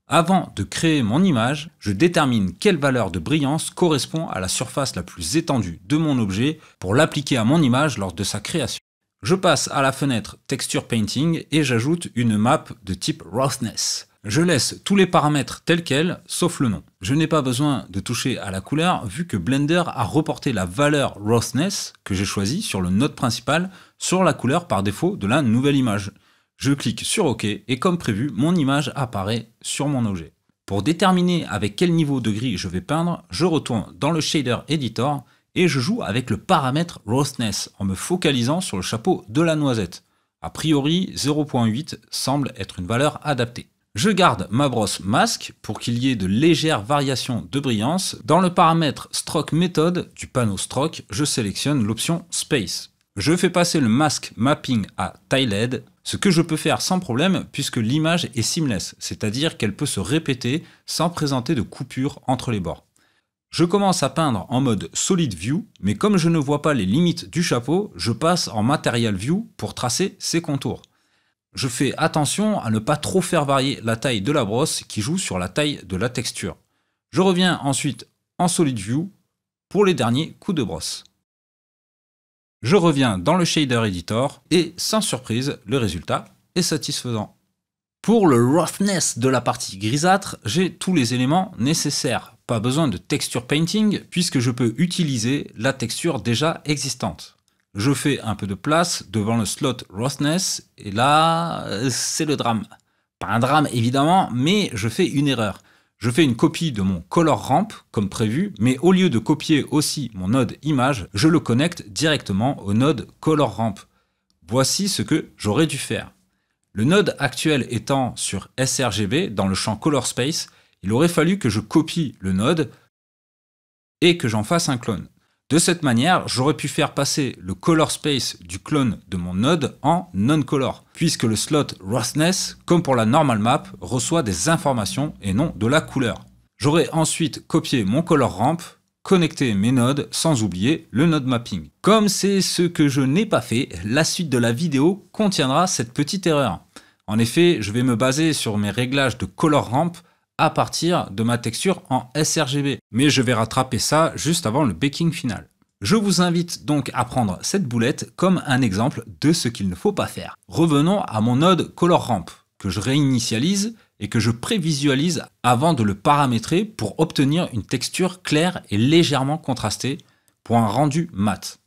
Avant de créer mon image, je détermine quelle valeur de brillance correspond à la surface la plus étendue de mon objet pour l'appliquer à mon image lors de sa création. Je passe à la fenêtre Texture Painting et j'ajoute une map de type Roughness. Je laisse tous les paramètres tels quels, sauf le nom. Je n'ai pas besoin de toucher à la couleur vu que Blender a reporté la valeur Roughness que j'ai choisie sur le node principal sur la couleur par défaut de la nouvelle image. Je clique sur OK et comme prévu, mon image apparaît sur mon objet. Pour déterminer avec quel niveau de gris je vais peindre, je retourne dans le Shader Editor et je joue avec le paramètre Roughness en me focalisant sur le chapeau de la noisette. A priori, 0.8 semble être une valeur adaptée. Je garde ma brosse masque pour qu'il y ait de légères variations de brillance. Dans le paramètre Stroke Method du panneau Stroke, je sélectionne l'option Space. Je fais passer le masque mapping à Tiled ce que je peux faire sans problème puisque l'image est seamless, c'est-à-dire qu'elle peut se répéter sans présenter de coupure entre les bords. Je commence à peindre en mode Solid View, mais comme je ne vois pas les limites du chapeau, je passe en Material View pour tracer ses contours. Je fais attention à ne pas trop faire varier la taille de la brosse qui joue sur la taille de la texture. Je reviens ensuite en Solid View pour les derniers coups de brosse. Je reviens dans le shader editor et sans surprise, le résultat est satisfaisant. Pour le roughness de la partie grisâtre, j'ai tous les éléments nécessaires. Pas besoin de texture painting puisque je peux utiliser la texture déjà existante. Je fais un peu de place devant le slot roughness et là, c'est le drame. Pas un drame évidemment, mais je fais une erreur je fais une copie de mon color ramp comme prévu, mais au lieu de copier aussi mon node image, je le connecte directement au node color ramp. Voici ce que j'aurais dû faire. Le node actuel étant sur sRGB dans le champ color space, il aurait fallu que je copie le node et que j'en fasse un clone. De cette manière, j'aurais pu faire passer le color space du clone de mon node en non-color, puisque le slot roughness, comme pour la normal map, reçoit des informations et non de la couleur. J'aurais ensuite copié mon color ramp, connecté mes nodes sans oublier le node mapping. Comme c'est ce que je n'ai pas fait, la suite de la vidéo contiendra cette petite erreur. En effet, je vais me baser sur mes réglages de color ramp à partir de ma texture en sRGB. Mais je vais rattraper ça juste avant le baking final. Je vous invite donc à prendre cette boulette comme un exemple de ce qu'il ne faut pas faire. Revenons à mon node Color Ramp, que je réinitialise et que je prévisualise avant de le paramétrer pour obtenir une texture claire et légèrement contrastée pour un rendu mat.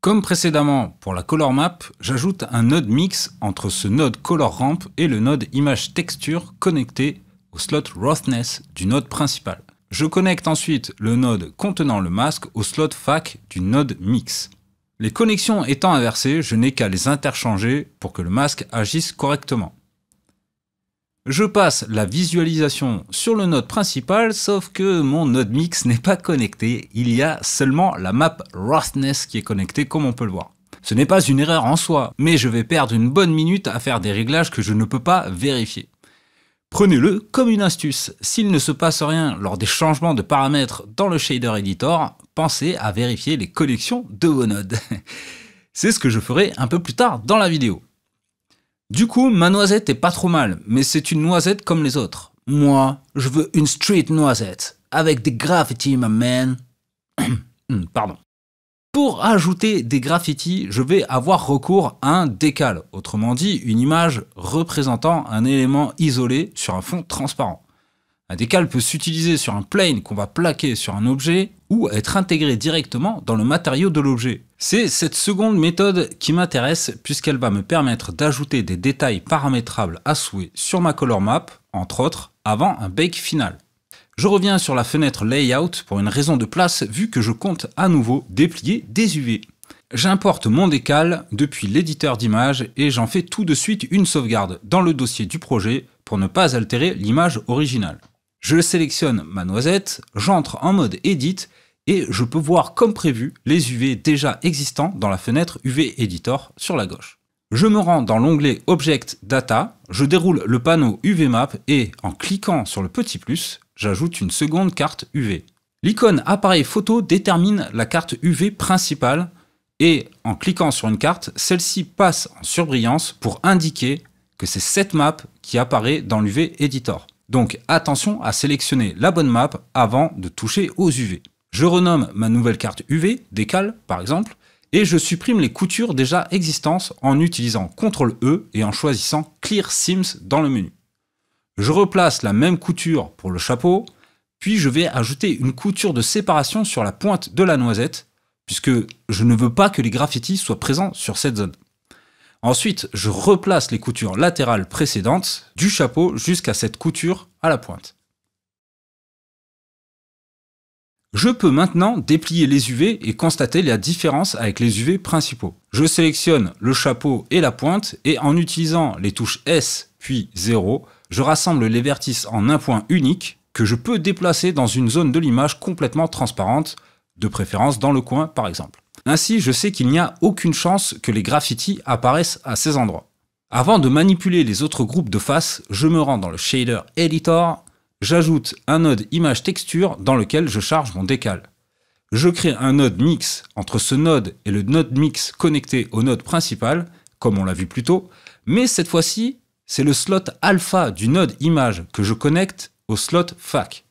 Comme précédemment pour la color map, j'ajoute un node mix entre ce node color ramp et le node image texture connecté slot roughness du node principal. Je connecte ensuite le node contenant le masque au slot FAC du node mix. Les connexions étant inversées, je n'ai qu'à les interchanger pour que le masque agisse correctement. Je passe la visualisation sur le node principal, sauf que mon node mix n'est pas connecté, il y a seulement la map roughness qui est connectée comme on peut le voir. Ce n'est pas une erreur en soi, mais je vais perdre une bonne minute à faire des réglages que je ne peux pas vérifier. Prenez-le comme une astuce. S'il ne se passe rien lors des changements de paramètres dans le shader editor, pensez à vérifier les connexions de vos nodes. C'est ce que je ferai un peu plus tard dans la vidéo. Du coup, ma noisette est pas trop mal, mais c'est une noisette comme les autres. Moi, je veux une street noisette, avec des graffiti, ma man. Pardon. Pour ajouter des graffitis, je vais avoir recours à un décal, autrement dit une image représentant un élément isolé sur un fond transparent. Un décal peut s'utiliser sur un plane qu'on va plaquer sur un objet ou être intégré directement dans le matériau de l'objet. C'est cette seconde méthode qui m'intéresse puisqu'elle va me permettre d'ajouter des détails paramétrables à souhait sur ma color map, entre autres, avant un bake final. Je reviens sur la fenêtre Layout pour une raison de place vu que je compte à nouveau déplier des UV. J'importe mon décal depuis l'éditeur d'image et j'en fais tout de suite une sauvegarde dans le dossier du projet pour ne pas altérer l'image originale. Je sélectionne ma noisette, j'entre en mode Edit et je peux voir comme prévu les UV déjà existants dans la fenêtre UV Editor sur la gauche. Je me rends dans l'onglet Object Data, je déroule le panneau UV Map et en cliquant sur le petit plus, j'ajoute une seconde carte UV. L'icône appareil photo détermine la carte UV principale et en cliquant sur une carte, celle-ci passe en surbrillance pour indiquer que c'est cette map qui apparaît dans l'UV Editor. Donc attention à sélectionner la bonne map avant de toucher aux UV. Je renomme ma nouvelle carte UV, décale par exemple, et je supprime les coutures déjà existantes en utilisant CTRL-E e et en choisissant Clear Sims dans le menu. Je replace la même couture pour le chapeau, puis je vais ajouter une couture de séparation sur la pointe de la noisette, puisque je ne veux pas que les graffitis soient présents sur cette zone. Ensuite, je replace les coutures latérales précédentes du chapeau jusqu'à cette couture à la pointe. Je peux maintenant déplier les UV et constater la différence avec les UV principaux. Je sélectionne le chapeau et la pointe et en utilisant les touches S puis 0, je rassemble les vertices en un point unique que je peux déplacer dans une zone de l'image complètement transparente, de préférence dans le coin par exemple. Ainsi, je sais qu'il n'y a aucune chance que les graffitis apparaissent à ces endroits. Avant de manipuler les autres groupes de face, je me rends dans le shader editor, j'ajoute un node image texture dans lequel je charge mon décal. Je crée un node mix entre ce node et le node mix connecté au node principal, comme on l'a vu plus tôt, mais cette fois-ci, c'est le slot alpha du node image que je connecte au slot FAC.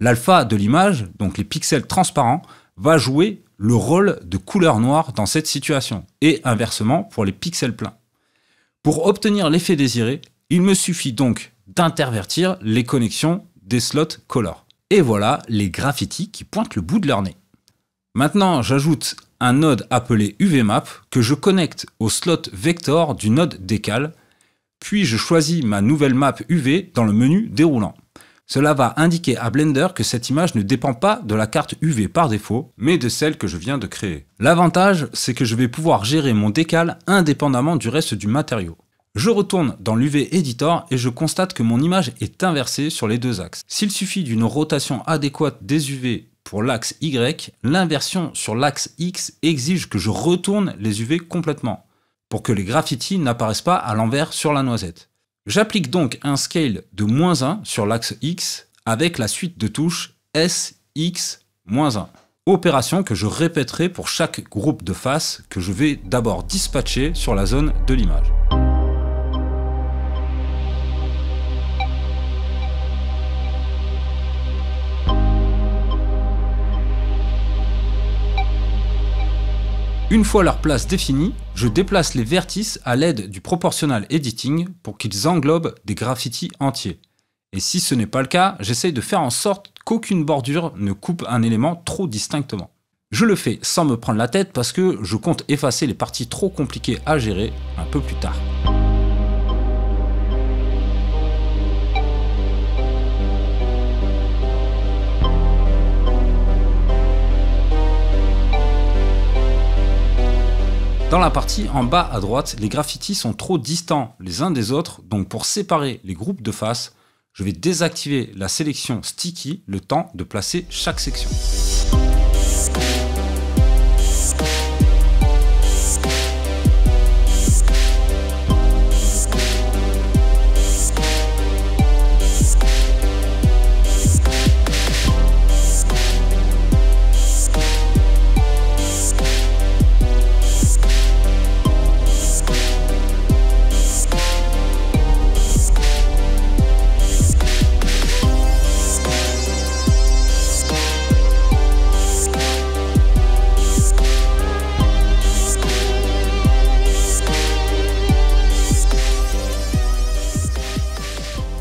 L'alpha de l'image, donc les pixels transparents, va jouer le rôle de couleur noire dans cette situation, et inversement pour les pixels pleins. Pour obtenir l'effet désiré, il me suffit donc d'intervertir les connexions des slots color. Et voilà les graffitis qui pointent le bout de leur nez. Maintenant, j'ajoute un node appelé UVMAP que je connecte au slot vector du node décal puis je choisis ma nouvelle map UV dans le menu déroulant. Cela va indiquer à Blender que cette image ne dépend pas de la carte UV par défaut, mais de celle que je viens de créer. L'avantage, c'est que je vais pouvoir gérer mon décal indépendamment du reste du matériau. Je retourne dans l'UV Editor et je constate que mon image est inversée sur les deux axes. S'il suffit d'une rotation adéquate des UV pour l'axe Y, l'inversion sur l'axe X exige que je retourne les UV complètement pour que les graffitis n'apparaissent pas à l'envers sur la noisette. J'applique donc un scale de moins 1 sur l'axe X avec la suite de touches S, X, moins 1. Opération que je répéterai pour chaque groupe de faces que je vais d'abord dispatcher sur la zone de l'image. Une fois leur place définie, je déplace les vertices à l'aide du proportional editing pour qu'ils englobent des graffitis entiers. Et si ce n'est pas le cas, j'essaye de faire en sorte qu'aucune bordure ne coupe un élément trop distinctement. Je le fais sans me prendre la tête parce que je compte effacer les parties trop compliquées à gérer un peu plus tard. Dans la partie en bas à droite, les graffitis sont trop distants les uns des autres, donc pour séparer les groupes de face, je vais désactiver la sélection sticky le temps de placer chaque section.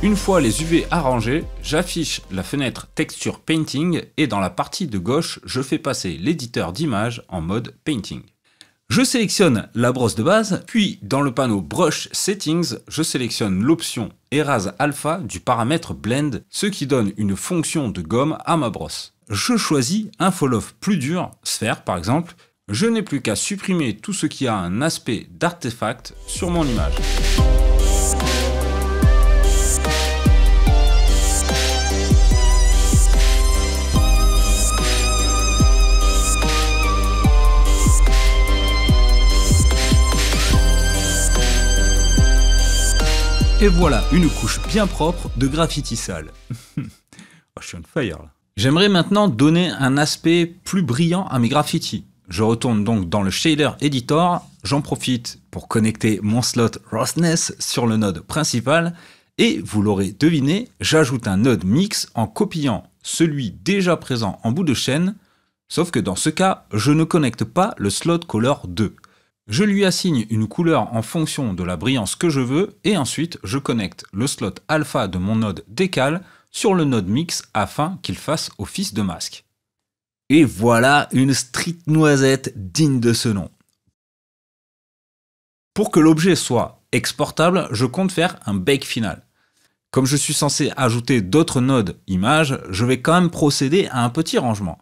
Une fois les UV arrangés, j'affiche la fenêtre Texture Painting et dans la partie de gauche, je fais passer l'éditeur d'image en mode Painting. Je sélectionne la brosse de base, puis dans le panneau Brush Settings, je sélectionne l'option Erase Alpha du paramètre Blend, ce qui donne une fonction de gomme à ma brosse. Je choisis un follow plus dur, sphère par exemple, je n'ai plus qu'à supprimer tout ce qui a un aspect d'artefact sur mon image. Et voilà, une couche bien propre de graffiti sale. Oh, fire là. J'aimerais maintenant donner un aspect plus brillant à mes graffitis. Je retourne donc dans le Shader Editor, j'en profite pour connecter mon slot Roughness sur le node principal, et vous l'aurez deviné, j'ajoute un node mix en copiant celui déjà présent en bout de chaîne, sauf que dans ce cas, je ne connecte pas le slot color 2. Je lui assigne une couleur en fonction de la brillance que je veux et ensuite je connecte le slot alpha de mon node décal sur le node mix afin qu'il fasse office de masque. Et voilà une street noisette digne de ce nom. Pour que l'objet soit exportable, je compte faire un bake final. Comme je suis censé ajouter d'autres nodes images, je vais quand même procéder à un petit rangement.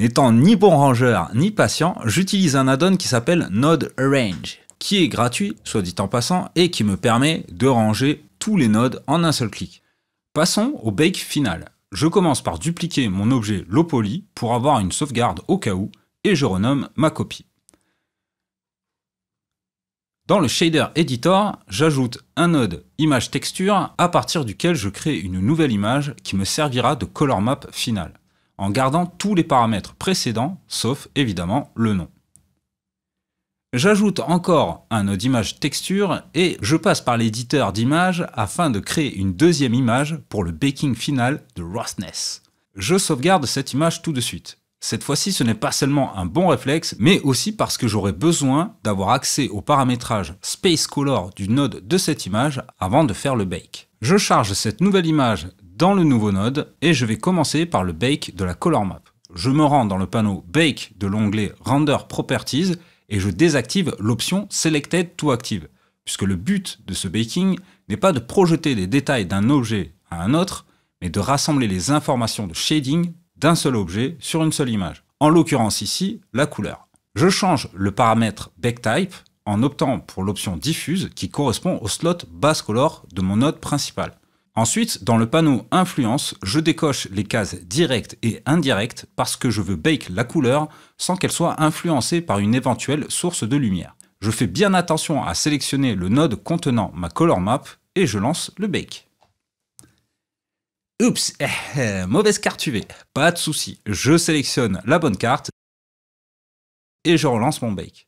N'étant ni bon rangeur ni patient, j'utilise un add-on qui s'appelle Node Arrange, qui est gratuit, soit dit en passant, et qui me permet de ranger tous les nodes en un seul clic. Passons au bake final. Je commence par dupliquer mon objet Poly » pour avoir une sauvegarde au cas où, et je renomme ma copie. Dans le shader editor, j'ajoute un node image texture à partir duquel je crée une nouvelle image qui me servira de color map final en gardant tous les paramètres précédents, sauf évidemment le nom. J'ajoute encore un node image texture et je passe par l'éditeur d'image afin de créer une deuxième image pour le baking final de Roughness. Je sauvegarde cette image tout de suite. Cette fois-ci, ce n'est pas seulement un bon réflexe, mais aussi parce que j'aurai besoin d'avoir accès au paramétrage Space Color du node de cette image avant de faire le bake. Je charge cette nouvelle image dans le nouveau node et je vais commencer par le bake de la color map. Je me rends dans le panneau bake de l'onglet render properties et je désactive l'option selected to active puisque le but de ce baking n'est pas de projeter les détails d'un objet à un autre mais de rassembler les informations de shading d'un seul objet sur une seule image. En l'occurrence ici, la couleur. Je change le paramètre bake type en optant pour l'option diffuse qui correspond au slot base color de mon node principal. Ensuite, dans le panneau Influence, je décoche les cases directes et indirectes parce que je veux bake la couleur sans qu'elle soit influencée par une éventuelle source de lumière. Je fais bien attention à sélectionner le node contenant ma color map et je lance le bake. Oups, eh, mauvaise carte UV. Pas de souci, je sélectionne la bonne carte et je relance mon bake.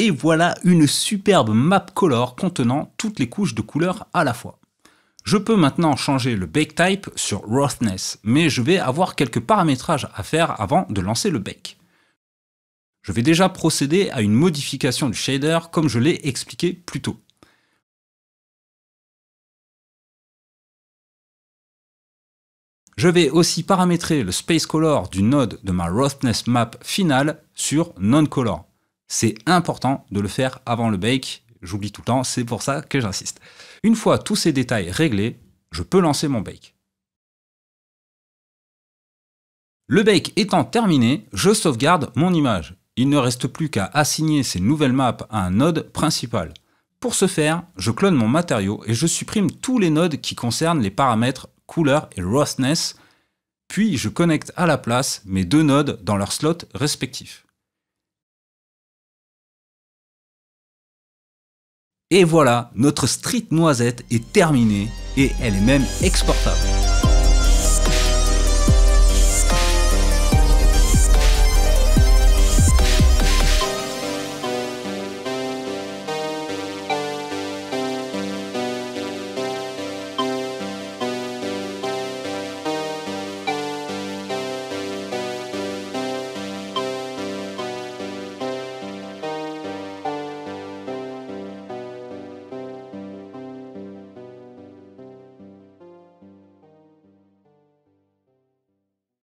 Et voilà une superbe map color contenant toutes les couches de couleurs à la fois. Je peux maintenant changer le bake type sur roughness, mais je vais avoir quelques paramétrages à faire avant de lancer le bake. Je vais déjà procéder à une modification du shader comme je l'ai expliqué plus tôt. Je vais aussi paramétrer le space color du node de ma roughness map finale sur non color c'est important de le faire avant le bake. J'oublie tout le temps, c'est pour ça que j'insiste. Une fois tous ces détails réglés, je peux lancer mon bake. Le bake étant terminé, je sauvegarde mon image. Il ne reste plus qu'à assigner ces nouvelles maps à un node principal. Pour ce faire, je clone mon matériau et je supprime tous les nodes qui concernent les paramètres couleur et roughness, puis je connecte à la place mes deux nodes dans leurs slots respectifs. Et voilà, notre street noisette est terminée et elle est même exportable.